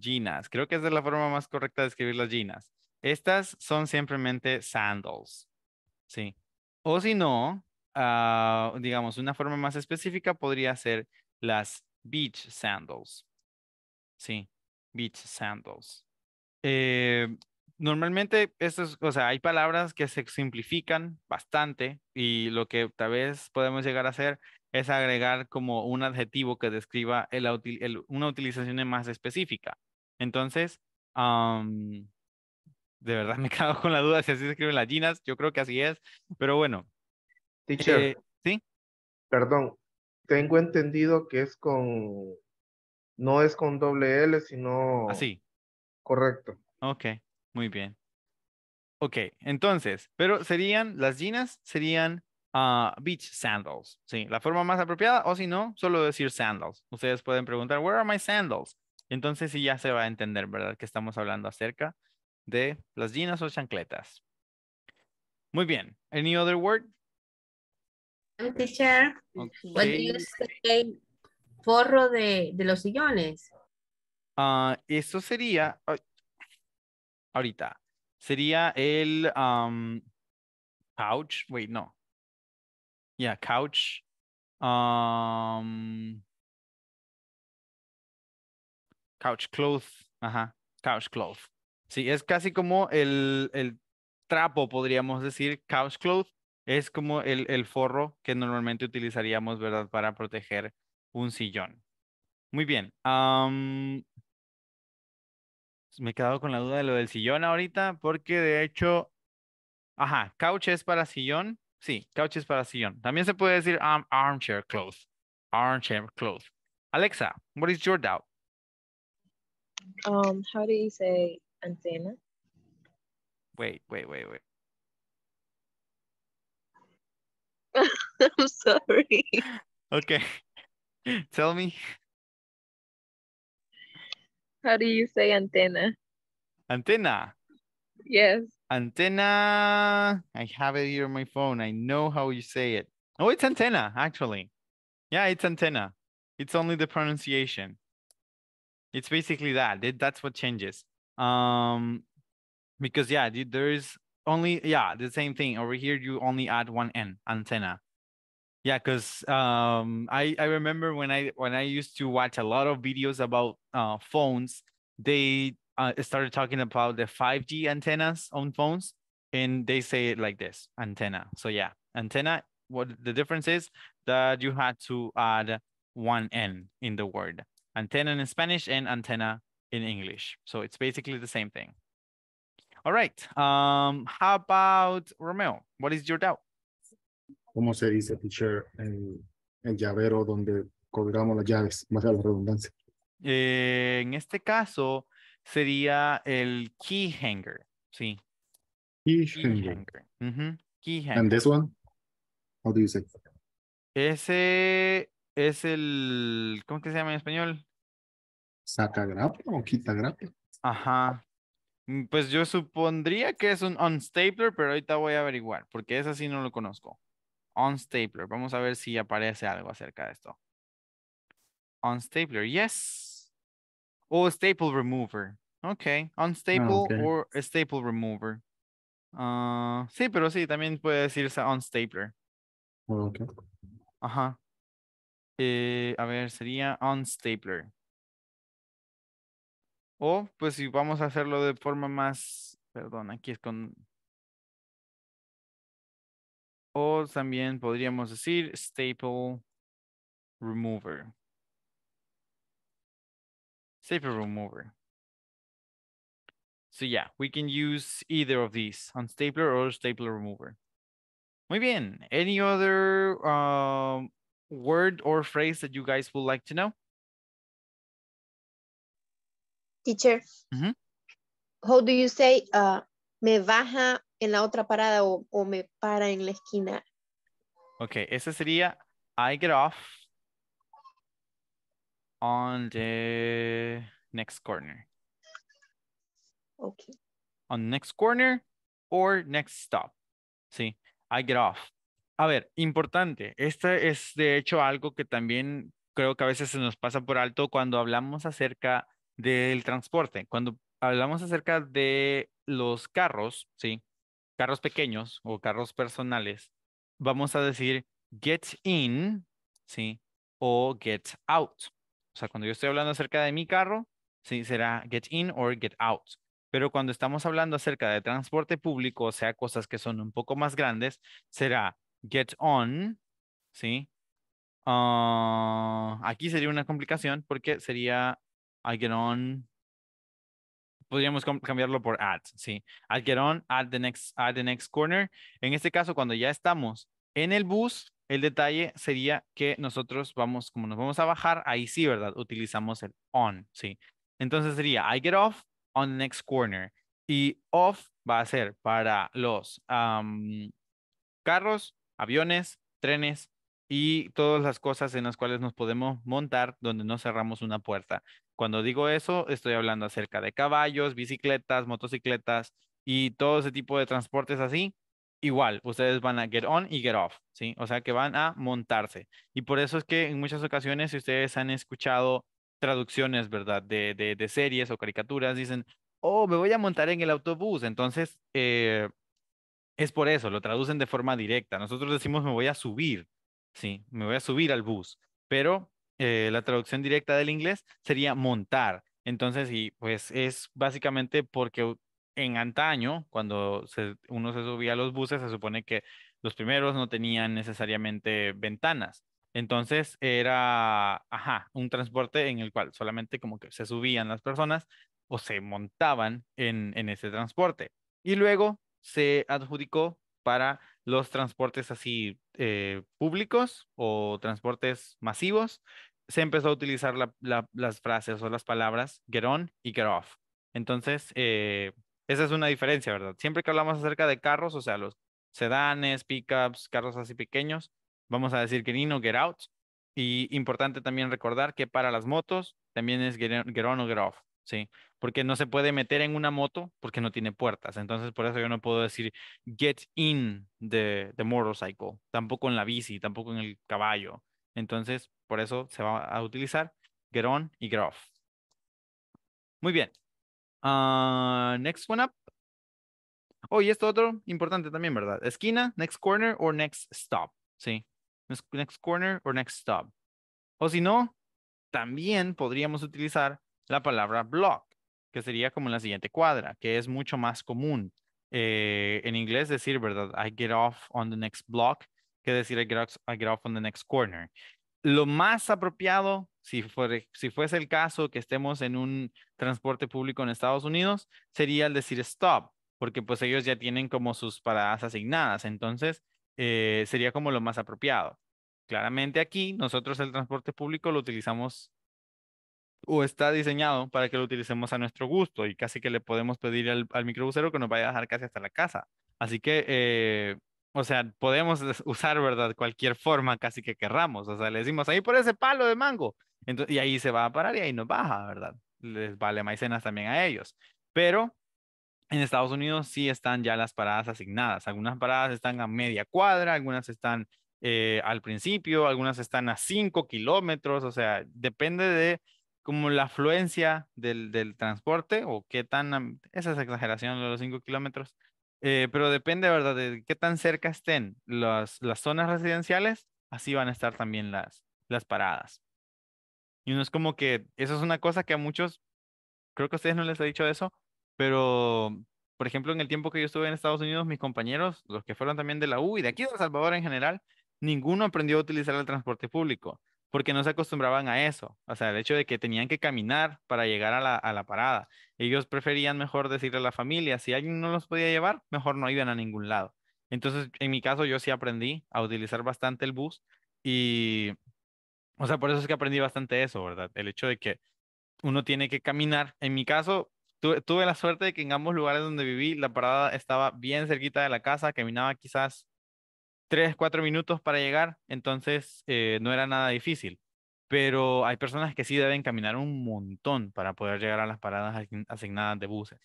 jeans. Creo que esa es la forma más correcta de escribir las jeans. Estas son simplemente sandals. Sí. O si no, ah, digamos, una forma más específica podría ser las beach sandals. Sí beach sandals. Eh, normalmente hay palabras que se simplifican bastante y lo que tal vez podemos llegar a hacer es agregar como un adjetivo que describa el, una utilización más específica. Entonces, de verdad <laughs> me cago con la duda si así se escriben las ginas, yo creo que así es, pero bueno. Teacher, eh, ¿sí? Perdón, tengo entendido que es con no es con doble L, sino... Así. Correcto. Ok, muy bien. Ok, entonces, pero serían, las jeans serían ah, beach sandals, sí, la forma más apropiada, o si no, solo decir sandals. Ustedes pueden preguntar, where are my sandals? Entonces sí ya se va a entender, ¿verdad? Que estamos hablando acerca de las jeans o chancletas. Muy bien. Any other word? Teacher, what do you say forro de, de los sillones. Ah, eso sería, ahorita, sería el couch, wait, no. Yeah, couch. couch cloth, ajá, couch cloth. Sí, es casi como el, el trapo, podríamos decir, couch cloth, es como el, el forro que normalmente utilizaríamos, ¿verdad? Para proteger un sillón. Muy bien. me he quedado con la duda de lo del sillón ahorita, porque de hecho, ajá, couch es para sillón. Sí, couch es para sillón. También se puede decir armchair clothes. Armchair clothes. Alexa, what is your doubt? Um, how do you say antenna? Wait, wait, wait, wait. <laughs> I'm sorry. <laughs> Okay. Tell me. How do you say antenna? Antenna. Yes. Antenna. I have it here on my phone. I know how you say it. Oh, it's antenna, actually. Yeah, it's antenna. It's only the pronunciation. It's basically that. It, that's what changes. Um, because yeah, there is only yeah the same thing over here. You only add one n antenna yeah because um, I, I remember when i when i used to watch a lot of videos about uh, phones they uh, started talking about the 5g antennas on phones and they say it like this antenna so yeah antenna what the difference is that you had to add one n in the word antenna in spanish and antenna in english so it's basically the same thing all right um how about romeo what is your doubt ¿cómo se dice, teacher, en el llavero donde colgamos las llaves, más <laughs> a la redundancia? Eh, en este caso sería el key hanger, sí. Key, hanger. Key hanger. And this one? How do you Ese es el, ¿cómo que se llama en español? ¿Saca o quita grapa? Ajá. Mm, pues yo supondría que es un unstapler, pero ahorita voy a averiguar, porque ese sí no lo conozco stapler, Vamos a ver si aparece algo acerca de esto. Unstapler, yes. O staple remover. Ok, Unstaple ah, staple staple remover. Ah, sí, pero sí, también puede decirse unstapler. stapler. Ah, okay. Ajá. Eh, a ver, sería stapler. O, pues si vamos a hacerlo de forma más, perdón, aquí es con O también podríamos decir staple remover. Staple remover. So yeah, we can use either of these, unstapler or stapler remover. Muy bien. Any other um, word or phrase that you guys would like to know? Teacher, mm -hmm. how do you say uh, me baja en la otra parada o, me para en la esquina. Ok, ese sería I get off on the next corner. Okay. On next corner or next stop. Sí, I get off. A ver, importante. Esta es de hecho algo que también creo que a veces se nos pasa por alto cuando hablamos acerca del transporte. Cuando hablamos acerca de los carros, sí, carros pequeños o carros personales, vamos a decir get in, ¿sí? O get out. O sea, cuando yo estoy hablando acerca de mi carro, ¿sí? Será get in or get out. Pero cuando estamos hablando acerca de transporte público, o sea, cosas que son un poco más grandes, será get on, ¿sí? Ah, aquí sería una complicación porque sería I get on podríamos cambiarlo por at, sí. I get on at the next, the next corner. En este caso, cuando ya estamos en el bus, el detalle sería que nosotros vamos, como nos vamos a bajar, ahí sí, ¿verdad? Utilizamos el on, sí. Entonces sería I get off on the next corner. Y off va a ser para los carros, aviones, trenes y todas las cosas en las cuales nos podemos montar donde no cerramos una puerta. Cuando digo eso, estoy hablando acerca de caballos, bicicletas, motocicletas y todo ese tipo de transportes así. Igual, ustedes van a get on y get off, ¿sí? O sea que van a montarse. Y por eso es que en muchas ocasiones, si ustedes han escuchado traducciones, ¿verdad? De, de, series o caricaturas, dicen, oh, me voy a montar en el autobús. Entonces, eh, es por eso, lo traducen de forma directa. Nosotros decimos, me voy a subir, ¿sí? Me voy a subir al bus. Pero eh, la traducción directa del inglés sería montar. Entonces, y pues es básicamente porque en antaño, cuando uno se subía a los buses, se supone que los primeros no tenían necesariamente ventanas. Entonces era, ajá, un transporte en el cual solamente como que se subían las personas o se montaban en, en ese transporte. Y luego se adjudicó para los transportes así eh, públicos o transportes masivos, se empezó a utilizar las frases o las palabras get on y get off. Entonces, eh, esa es una diferencia, ¿verdad? Siempre que hablamos acerca de carros, o sea, los sedanes, pickups, carros así pequeños, vamos a decir get in o get out. Y importante también recordar que para las motos también es get, get on o get off. ¿sí? Porque no se puede meter en una moto porque no tiene puertas. Entonces, por eso yo no puedo decir get in the, motorcycle, tampoco en la bici, tampoco en el caballo. Entonces, por eso se va a utilizar get on y get off. Muy bien. Ah, next one up. Oh, y esto otro importante también, ¿verdad? Esquina, next corner or next stop. Sí. Next corner or next stop. O si no, también podríamos utilizar la palabra block, que sería como la siguiente cuadra, que es mucho más común. Eh, en inglés decir, ¿verdad? I get off on the next block, que decir I get off, on the next corner. Lo más apropiado, si, si fuese el caso que estemos en un transporte público en Estados Unidos, sería el decir stop, porque pues ellos ya tienen como sus paradas asignadas. Entonces, eh, sería como lo más apropiado. Claramente aquí nosotros el transporte público lo utilizamos o está diseñado para que lo utilicemos a nuestro gusto y casi que le podemos pedir al, al que nos vaya a dejar casi hasta la casa. Así que, eh, o sea, podemos usar, ¿verdad? Cualquier forma casi que querramos. O sea, le decimos ahí por ese palo de mango. Entonces, y ahí se va a parar y ahí nos baja, ¿verdad? Les vale maicenas también a ellos. Pero en Estados Unidos sí están ya las paradas asignadas. Algunas paradas están a media cuadra, algunas están eh, al principio, algunas están a cinco kilómetros. O sea, depende de como la afluencia del, transporte o qué tan, esa es exageración de los cinco kilómetros, eh, pero depende, ¿verdad?, de qué tan cerca estén las, las zonas residenciales, así van a estar también las, las paradas. Y uno es como que, eso es una cosa que a muchos, creo que a ustedes no les he dicho eso, pero, por ejemplo, en el tiempo que yo estuve en Estados Unidos, mis compañeros, los que fueron también de la U y de aquí de El Salvador en general, ninguno aprendió a utilizar el transporte público porque no se acostumbraban a eso, o sea, el hecho de que tenían que caminar para llegar a la, a la parada. Ellos preferían mejor decirle a la familia, si alguien no los podía llevar, mejor no iban a ningún lado. Entonces, en mi caso, yo sí aprendí a utilizar bastante el bus y, o sea, por eso es que aprendí bastante eso, ¿verdad? El hecho de que uno tiene que caminar. En mi caso, tuve, tuve la suerte de que en ambos lugares donde viví, la parada estaba bien cerquita de la casa, caminaba quizás tres, cuatro minutos para llegar, entonces eh, no era nada difícil. Pero hay personas que sí deben caminar un montón para poder llegar a las paradas asignadas de buses.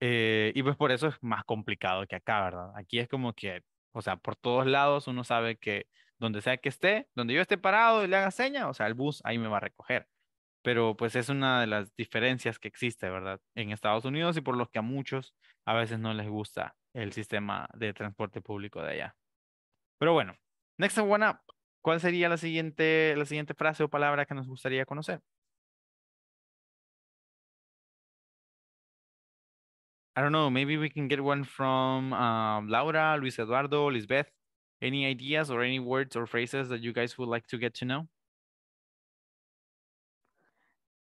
Eh, y pues por eso es más complicado que acá, ¿verdad? Aquí es como que, o sea, por todos lados uno sabe que donde sea que esté, donde yo esté parado y le haga seña, o sea, el bus ahí me va a recoger. Pero pues es una de las diferencias que existe, ¿verdad? En Estados Unidos y por los que a muchos a veces no les gusta el sistema de transporte público de allá. Pero bueno, next one up. ¿Cuál sería la siguiente, la siguiente frase o palabra que nos gustaría conocer? I don't know. Maybe we can get one from um, Laura, Luis Eduardo, Lisbeth. Any ideas or any words or phrases that you guys would like to get to know?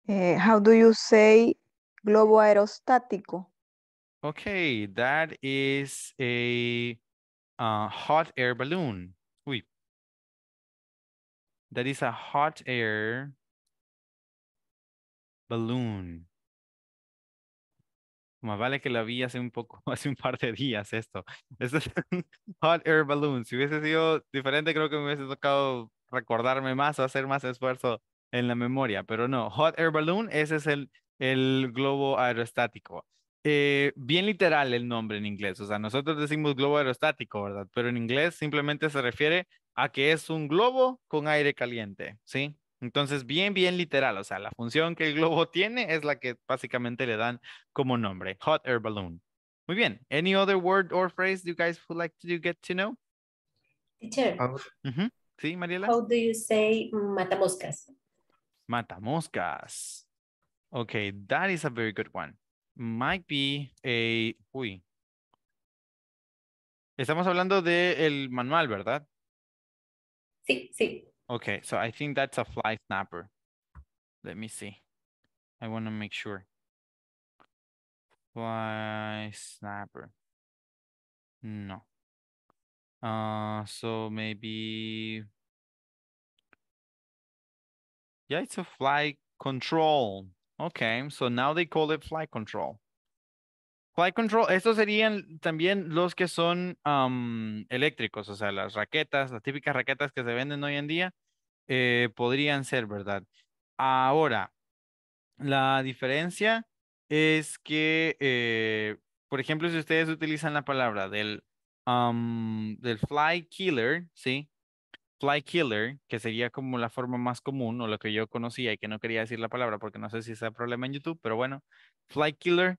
Eh, how do you say globo aerostático? Okay, that is a a uh, hot air balloon. Uy. That is a hot air balloon. Más vale que la vi hace un poco, <laughs> hace un par de días esto. <laughs> hot air balloon. Si hubiese sido diferente, creo que me hubiese tocado recordarme más o hacer más esfuerzo en la memoria, pero no. Hot air balloon, ese es el, el globo aerostático. Eh, bien literal el nombre en inglés. O sea, nosotros decimos globo aerostático, ¿verdad? Pero en inglés simplemente se refiere a que es un globo con aire caliente, ¿sí? Entonces, bien, bien literal. O sea, la función que el globo <laughs> tiene es la que básicamente le dan como nombre, hot air balloon. Muy bien. Any other word or phrase you guys would like to get to know? Teacher. Sí, Mariela. How do you say matamoscas? Matamoscas. Okay, that is a very good one. might be a... Uy. Estamos hablando del de manual, ¿verdad? Sí, sí. Okay, so I think that's a fly snapper. Let me see. I want to make sure. Fly snapper. No. Uh, so maybe... Yeah, it's a fly control. Okay, so now they call it flight control. Flight control, estos serían también los que son um, eléctricos, o sea, las raquetas, las típicas raquetas que se venden hoy en día, eh, podrían ser, ¿verdad? Ahora, la diferencia es que, eh, por ejemplo, si ustedes utilizan la palabra del, del fly killer, ¿sí? fly killer, que sería como la forma más común o lo que yo conocía y que no quería decir la palabra porque no sé si es el problema en YouTube, pero bueno, fly killer,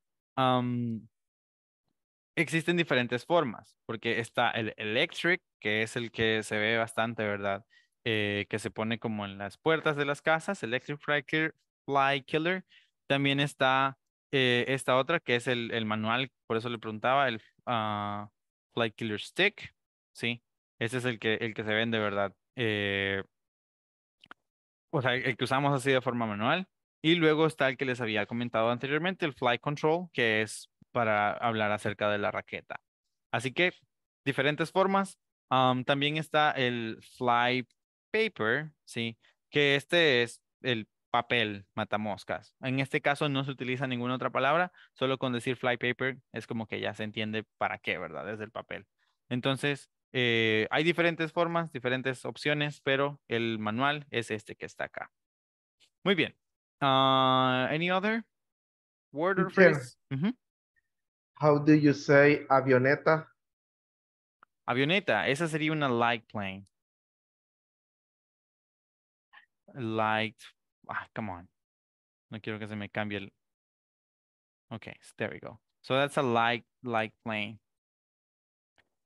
existen diferentes formas, porque está el electric, que es el que se ve bastante, ¿verdad? Eh, que se pone como en las puertas de las casas, electric fly killer. Fly killer. También está eh, esta otra, que es el, manual, por eso le preguntaba, el uh, fly killer stick, ¿sí? Ese es el que, el que se vende, ¿verdad? Eh, o sea, el que usamos así de forma manual. Y luego está el que les había comentado anteriormente, el fly control, que es para hablar acerca de la raqueta. Así que diferentes formas. Um, también está el fly paper, ¿sí? Que este es el papel matamoscas. En este caso no se utiliza ninguna otra palabra, solo con decir fly paper es como que ya se entiende para qué, ¿verdad? Es el papel. Entonces, eh, hay diferentes formas, diferentes opciones, pero el manual es este que está acá. Muy bien. Uh, any other word or phrase? How do you say avioneta? Avioneta, esa sería una light plane. Light, ah, come on. No quiero que se me cambie el. Okay, there we go. So that's a light, light plane.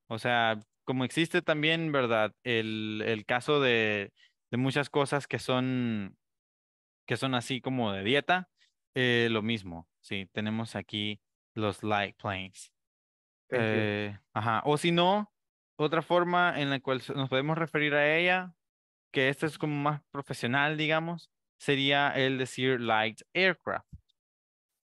O sea, como existe también, ¿verdad? El, caso de, muchas cosas que son, son así como de dieta, eh, lo mismo, sí, tenemos aquí los light planes. Eh, ajá, o si no, otra forma en la cual nos podemos referir a ella, que esto es como más profesional, digamos, sería el decir light aircraft.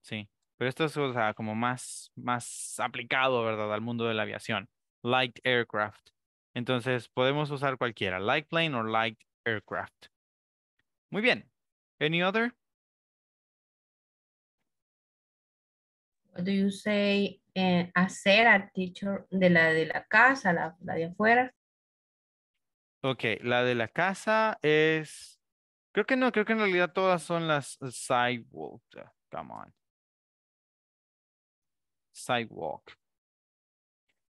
Sí, pero esto es como más, más aplicado, ¿verdad?, al mundo de la aviación light aircraft. Entonces podemos usar cualquiera, light plane o light aircraft. Muy bien. Any other? What do you say eh, hacer al teacher de la de la casa, la, de afuera? Ok, la de la casa es, creo que no, creo que en realidad todas son las sidewalks. Come on. Sidewalk.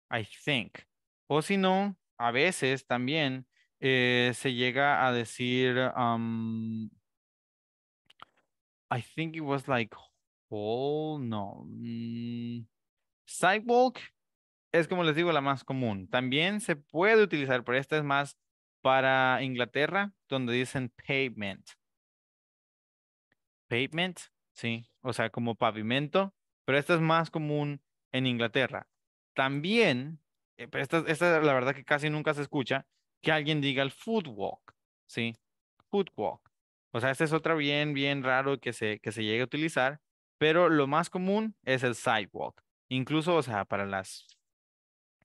I think. O si no, a veces también eh, se llega a decir, um, I think it was like whole, no. Mm, sidewalk es como les digo la más común. También se puede utilizar, pero esta es más para Inglaterra, donde dicen pavement. Pavement, sí, o sea, como pavimento, pero esta es más común en Inglaterra. También, eh, esta, es la verdad que casi nunca se escucha, que alguien diga el food walk, ¿sí? Food walk. O sea, este es otra bien, bien raro que se, que se llegue a utilizar, pero lo más común es el sidewalk. Incluso, o sea, para las,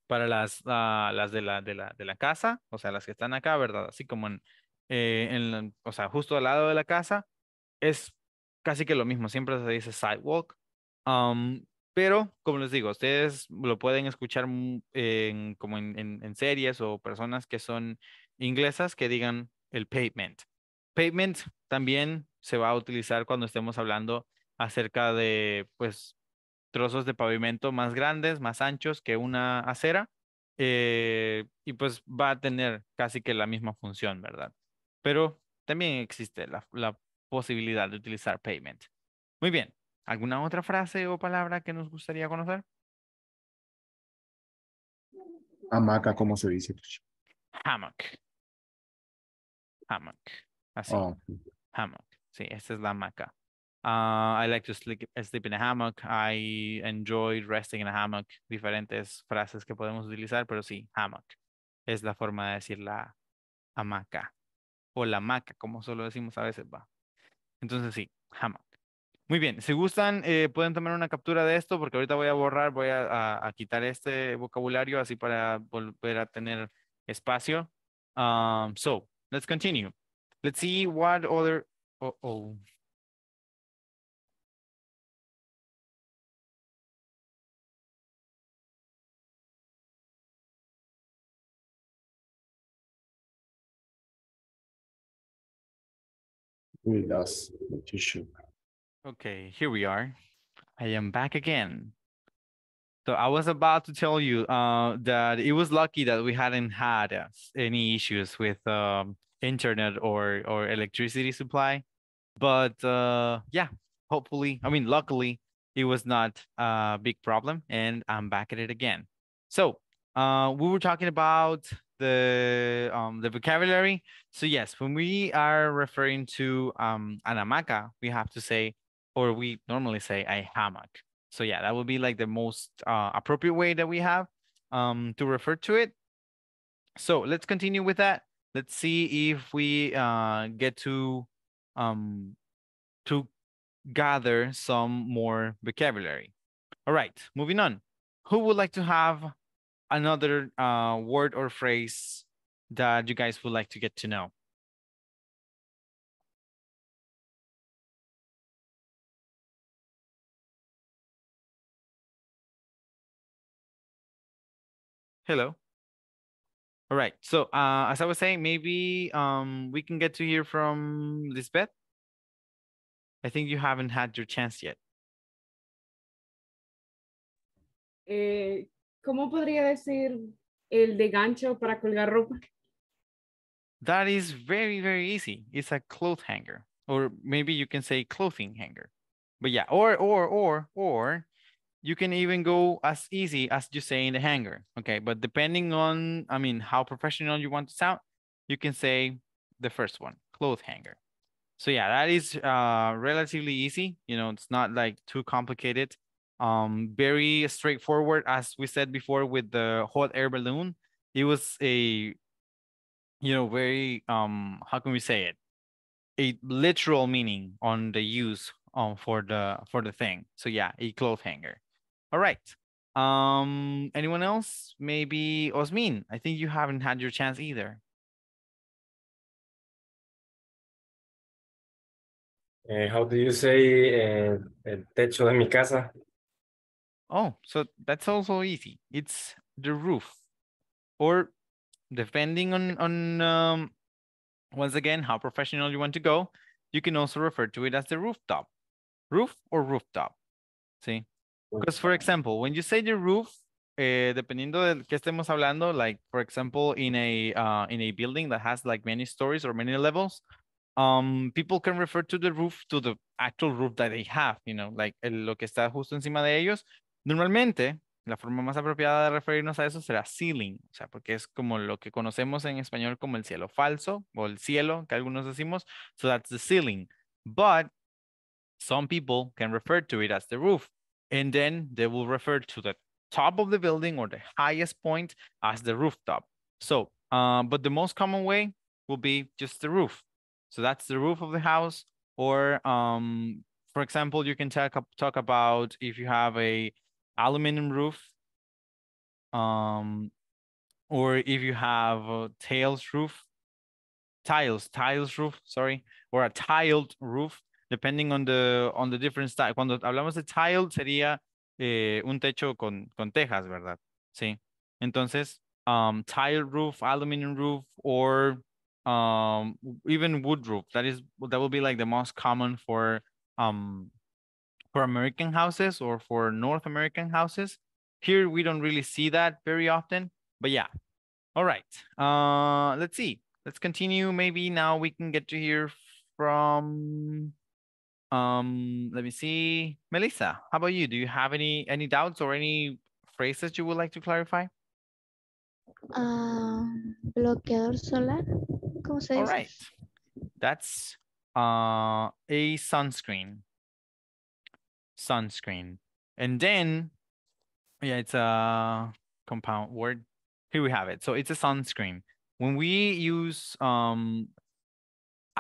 para las, ah, las de, la, de, la, de la casa, o sea, las que están acá, ¿verdad? Así como en, eh, en, o sea, justo al lado de la casa, es casi que lo mismo, siempre se dice sidewalk. Um, pero, como les digo, ustedes lo pueden escuchar como en, series o personas que son inglesas que digan el pavement. Pavement también se va a utilizar cuando estemos hablando acerca de, pues, trozos de pavimento más grandes, más anchos que una acera. Eh, y pues va a tener casi que la misma función, ¿verdad? Pero también existe la, la posibilidad de utilizar pavement. Muy bien. ¿Alguna otra frase o palabra que nos gustaría conocer? Hamaca, ¿cómo se dice? Hammock. Pues. Hammock. Así. Ah, hamac. Hammock. Sí, esta es la hamaca. Ah, I like to sleep, in a hammock. I enjoy resting in a hammock. Diferentes frases que podemos utilizar, pero sí, hammock. Es la forma de decir la hamaca. O la hamaca, como solo decimos a veces, va. Entonces sí, hammock. Muy bien, si gustan, eh, pueden tomar una captura de esto porque ahorita voy a borrar, voy a, quitar este vocabulario así para volver a tener espacio. Um, so, let's continue. Let's see what other... Oh, oh. Okay, here we are. I am back again. So I was about to tell you uh, that it was lucky that we hadn't had uh, any issues with um, internet or or electricity supply, but uh, yeah, hopefully, I mean, luckily, it was not a big problem, and I'm back at it again. So uh, we were talking about the um, the vocabulary. So yes, when we are referring to um, an we have to say or we normally say a hammock. So yeah, that would be like the most uh, appropriate way that we have um, to refer to it. So let's continue with that. Let's see if we uh, get to um, to gather some more vocabulary. All right, moving on. Who would like to have another uh, word or phrase that you guys would like to get to know? Hello. All right. So uh, as I was saying, maybe um, we can get to hear from Lisbeth. I think you haven't had your chance yet. Eh, ¿Cómo podría decir el de gancho para colgar ropa? That is very, very easy. It's a cloth hanger, or maybe you can say clothing hanger. But yeah, or, or, or, or, you can even go as easy as you say in the hanger. Okay, but depending on, I mean, how professional you want to sound, you can say the first one, clothes hanger. So yeah, that is uh, relatively easy. You know, it's not like too complicated. Um, very straightforward, as we said before with the hot air balloon. It was a, you know, very um, how can we say it? A literal meaning on the use um for the for the thing. So yeah, a clothes hanger. All right. Um, anyone else? Maybe Osmin. I think you haven't had your chance either. Uh, how do you say uh, el techo de mi casa? Oh, so that's also easy. It's the roof, or depending on on um, once again how professional you want to go, you can also refer to it as the rooftop, roof or rooftop. See, because for example, when you say the roof, eh, dependiendo de qué estemos hablando, like for example, in a uh, in a building that has like many stories or many levels, um, people can refer to the roof to the actual roof that they have, you know, like el, lo que está justo encima de ellos. Normalmente, la forma más apropiada de referirnos a eso será ceiling, o sea, porque es como lo que conocemos en español como el cielo falso o el cielo que algunos decimos. So that's the ceiling, but some people can refer to it as the roof. And then they will refer to the top of the building or the highest point as the rooftop. So, uh, but the most common way will be just the roof. So that's the roof of the house. Or, um, for example, you can talk, talk about if you have a aluminum roof, um, or if you have a tails roof, tiles, tiles roof, sorry, or a tiled roof depending on the, on the different style. Cuando hablamos de tile sería eh, un techo con, con tejas, ¿verdad? Sí. Entonces, um, tile roof, aluminum roof, or um, even wood roof. That is that will be like the most common for um, for American houses or for North American houses. Here we don't really see that very often, but yeah. All right. Uh, let's see. Let's continue. Maybe now we can get to hear from um, let me see. Melissa, how about you? Do you have any any doubts or any phrases you would like to clarify? Um, bloqueador solar. ¿Cómo se dice? All right. That's uh, a sunscreen. Sunscreen. And then, yeah, it's a compound word. Here we have it. So it's a sunscreen. When we use um,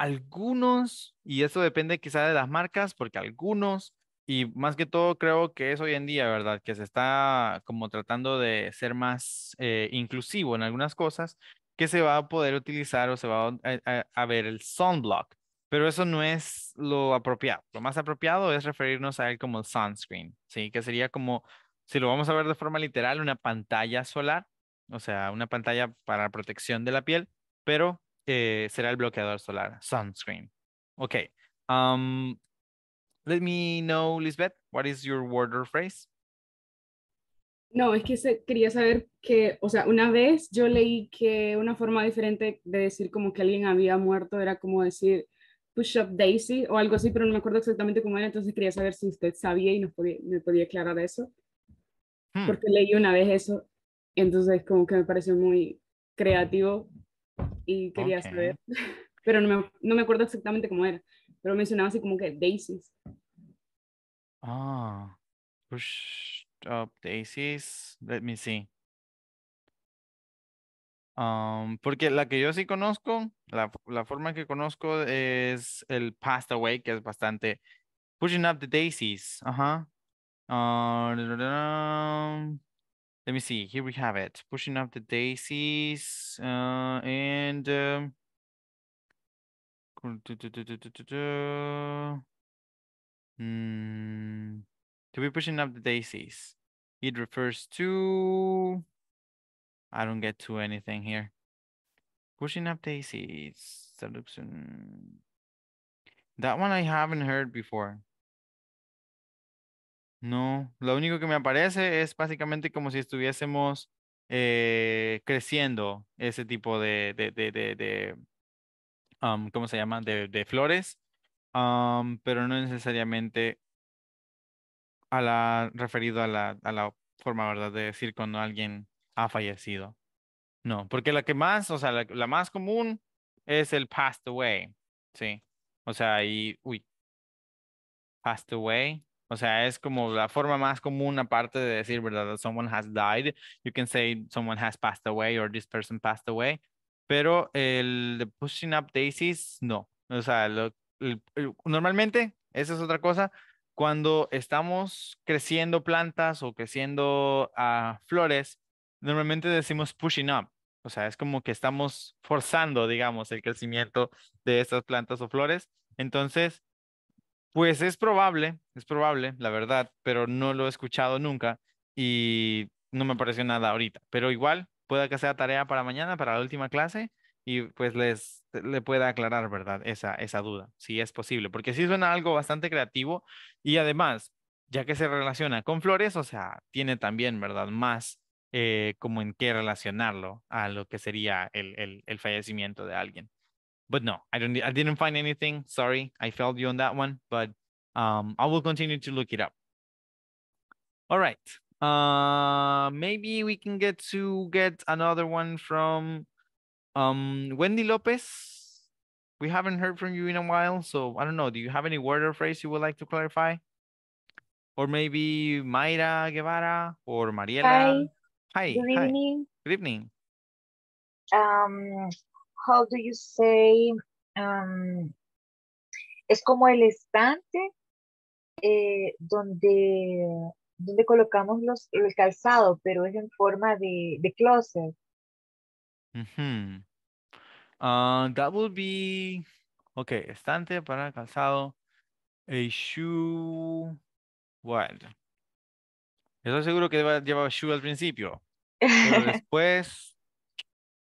algunos, y eso depende quizá de las marcas, porque algunos, y más que todo creo que es hoy en día, ¿verdad? Que se está como tratando de ser más eh, inclusivo en algunas cosas, que se va a poder utilizar o se va eh, a, ver el sunblock. Pero eso no es lo apropiado. Lo más apropiado es referirnos a él como el sunscreen, ¿sí? Que sería como, si lo vamos a ver de forma literal, una pantalla solar, o sea, una pantalla para protección de la piel, pero será el bloqueador solar, sunscreen. Ok um, let me know, Lisbeth, what is your word or phrase? No, es que quería saber que, o sea, una vez yo leí que una forma diferente de decir como que alguien había muerto era como decir push up Daisy o algo así, pero no me acuerdo exactamente cómo era, entonces quería saber si usted sabía y nos podía, me podía aclarar eso. Hmm. Porque leí una vez eso, entonces como que me pareció muy creativo y quería saber, <laughs> pero no me, no me, acuerdo exactamente cómo era, pero mencionaba así como que daisies. Ah, push up daisies, let me see. Um, porque la que yo sí conozco, la, la forma que conozco es el Past Away, que es bastante Pushing Up the Daisies. Ajá. Ah, let me see. Here we have it. Pushing up the daisies uh, and um, hmm, to be pushing up the daisies. It refers to. I don't get to anything here. Pushing up daisies. That one I haven't heard before. No, lo único que me aparece es básicamente como si estuviésemos eh, creciendo ese tipo de, de, de, de ¿cómo se llama? De, flores, pero no necesariamente a la, referido a la, a la forma, ¿verdad? De decir cuando alguien ha fallecido. No, porque la que más, o sea, la, la más común es el passed away, ¿sí? O sea, y, uy, passed away, o sea, es como la forma más común aparte de decir, ¿verdad? Someone has died. You can say someone has passed away or this person passed away. Pero el pushing up daisies, no. O sea, normalmente, esa es otra cosa. Cuando estamos creciendo plantas o creciendo ah, flores, normalmente decimos pushing up. O sea, es como que estamos forzando, digamos, el crecimiento de estas plantas o flores. Entonces, pues es probable, es probable, la verdad, pero no lo he escuchado nunca y no me pareció nada ahorita. Pero igual, pueda que sea tarea para mañana, para la última clase, y pues les le pueda aclarar, ¿verdad? Esa, esa duda, si es posible, porque sí suena algo bastante creativo y además, ya que se relaciona con flores, o sea, tiene también, ¿verdad? Más eh, como en qué relacionarlo a lo que sería el, el fallecimiento de alguien. but no, I don't. I didn't find anything. Sorry, I failed you on that one, but um, I will continue to look it up. All right. Uh, maybe we can get to get another one from um Wendy Lopez. We haven't heard from you in a while, so I don't know. Do you have any word or phrase you would like to clarify? Or maybe Mayra Guevara or Mariela. Hi. Hi. Good Hi. evening. Good evening. Um, how do you say, um, es como el estante eh, donde, donde colocamos los, el calzado, pero es en forma de, de closet. Mm -hmm. uh, that would be, okay, estante para calzado, a shoe, what? Estoy seguro que lleva shoe al principio, pero <laughs> después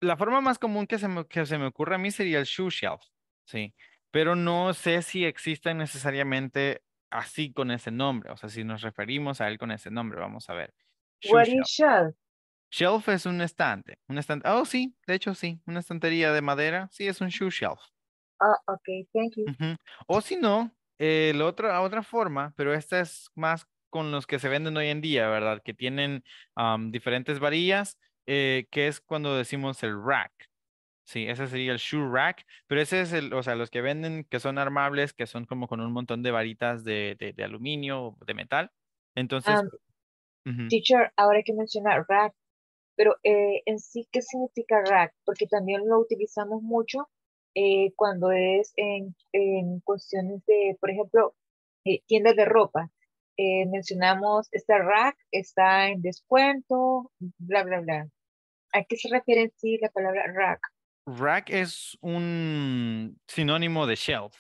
la forma más común que se, me, que se me ocurre a mí sería el shoe shelf, ¿sí? Pero no sé si existe necesariamente así con ese nombre, o sea, si nos referimos a él con ese nombre, vamos a ver. shelf. shelf? es un estante, un estante, oh sí, de hecho sí, una estantería de madera, sí, es un shoe shelf. Ah, oh, ok, thank you. O si no, eh, la otra, otra forma, pero esta es más con los que se venden hoy en día, ¿verdad? Que tienen diferentes varillas eh, que es cuando decimos el rack. Sí, ese sería el shoe rack, pero ese es el, o sea, los que venden que son armables, que son como con un montón de varitas de, de, aluminio o de metal. Entonces. Teacher, ahora hay que mencionar rack, pero eh, en sí, ¿qué significa rack? Porque también lo utilizamos mucho eh, cuando es en, en, cuestiones de, por ejemplo, eh, tiendas de ropa. mencionamos, este rack está en descuento, bla, bla, bla. ¿A qué se refiere en sí la palabra rack? Rack es un sinónimo de shelf.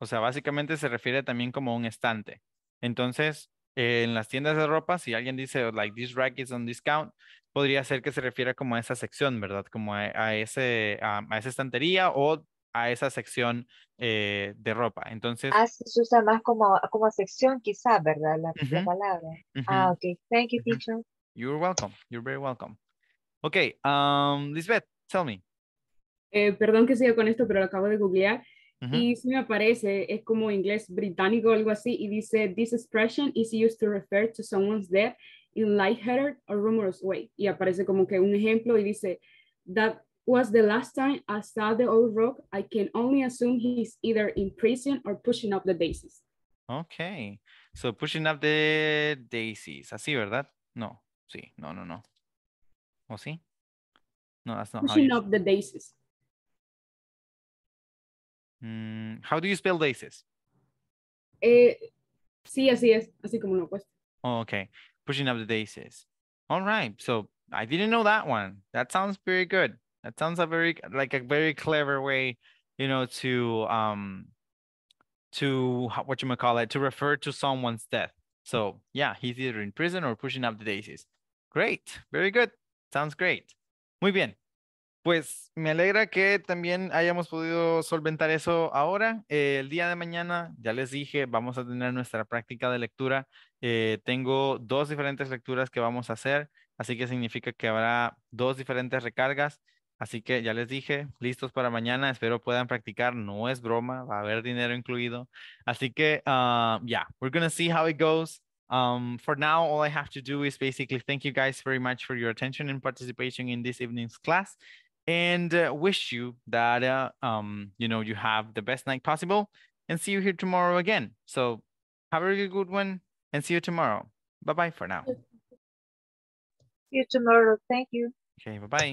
O sea, básicamente se refiere también como un estante. Entonces, eh, en las tiendas de ropa, si alguien dice, like, this rack is on discount, podría ser que se refiera como a esa sección, ¿verdad? Como a, ese, a, esa estantería o a esa sección eh, de ropa. Entonces... Ah, se usa más como, como sección quizá, ¿verdad? La, palabra. Ah, ok. Thank you, teacher. You're welcome. You're very welcome. Ok, um, Lisbeth, tell me. Eh, perdón que siga con esto, pero lo acabo de googlear. Y si me aparece, es como inglés británico o algo así, y dice, this expression is used to refer to someone's death in lightheaded or rumorous way. Y aparece como que un ejemplo y dice, that was the last time I saw the old rock. I can only assume he's either in prison or pushing up the daisies. Ok, so pushing up the daisies, así, ¿verdad? No, sí, no, no, no. ¿O see. No, that's not Pushing how you... up the daisies. Mm, how do you spell daisies? Eh, sí, así es, así como lo puesto. Oh, okay, pushing up the daisies. All right, so I didn't know that one. That sounds very good. That sounds a very like a very clever way, you know, to um, to what you might call it, to refer to someone's death. So yeah, he's either in prison or pushing up the daisies. Great, very good. Sounds great. Muy bien. Pues me alegra que también hayamos podido solventar eso ahora. Eh, el día de mañana, ya les dije, vamos a tener nuestra práctica de lectura. Eh, tengo dos diferentes lecturas que vamos a hacer, así que significa que habrá dos diferentes recargas. Así que ya les dije, listos para mañana, espero puedan practicar, no es broma, va a haber dinero incluido. Así que, ah, ya, yeah, we're going to see how it goes. Um, for now, all I have to do is basically thank you guys very much for your attention and participation in this evening's class and uh, wish you that, uh, um, you know, you have the best night possible and see you here tomorrow again. So have a really good one and see you tomorrow. Bye-bye for now. See you tomorrow. Thank you. Okay, bye-bye.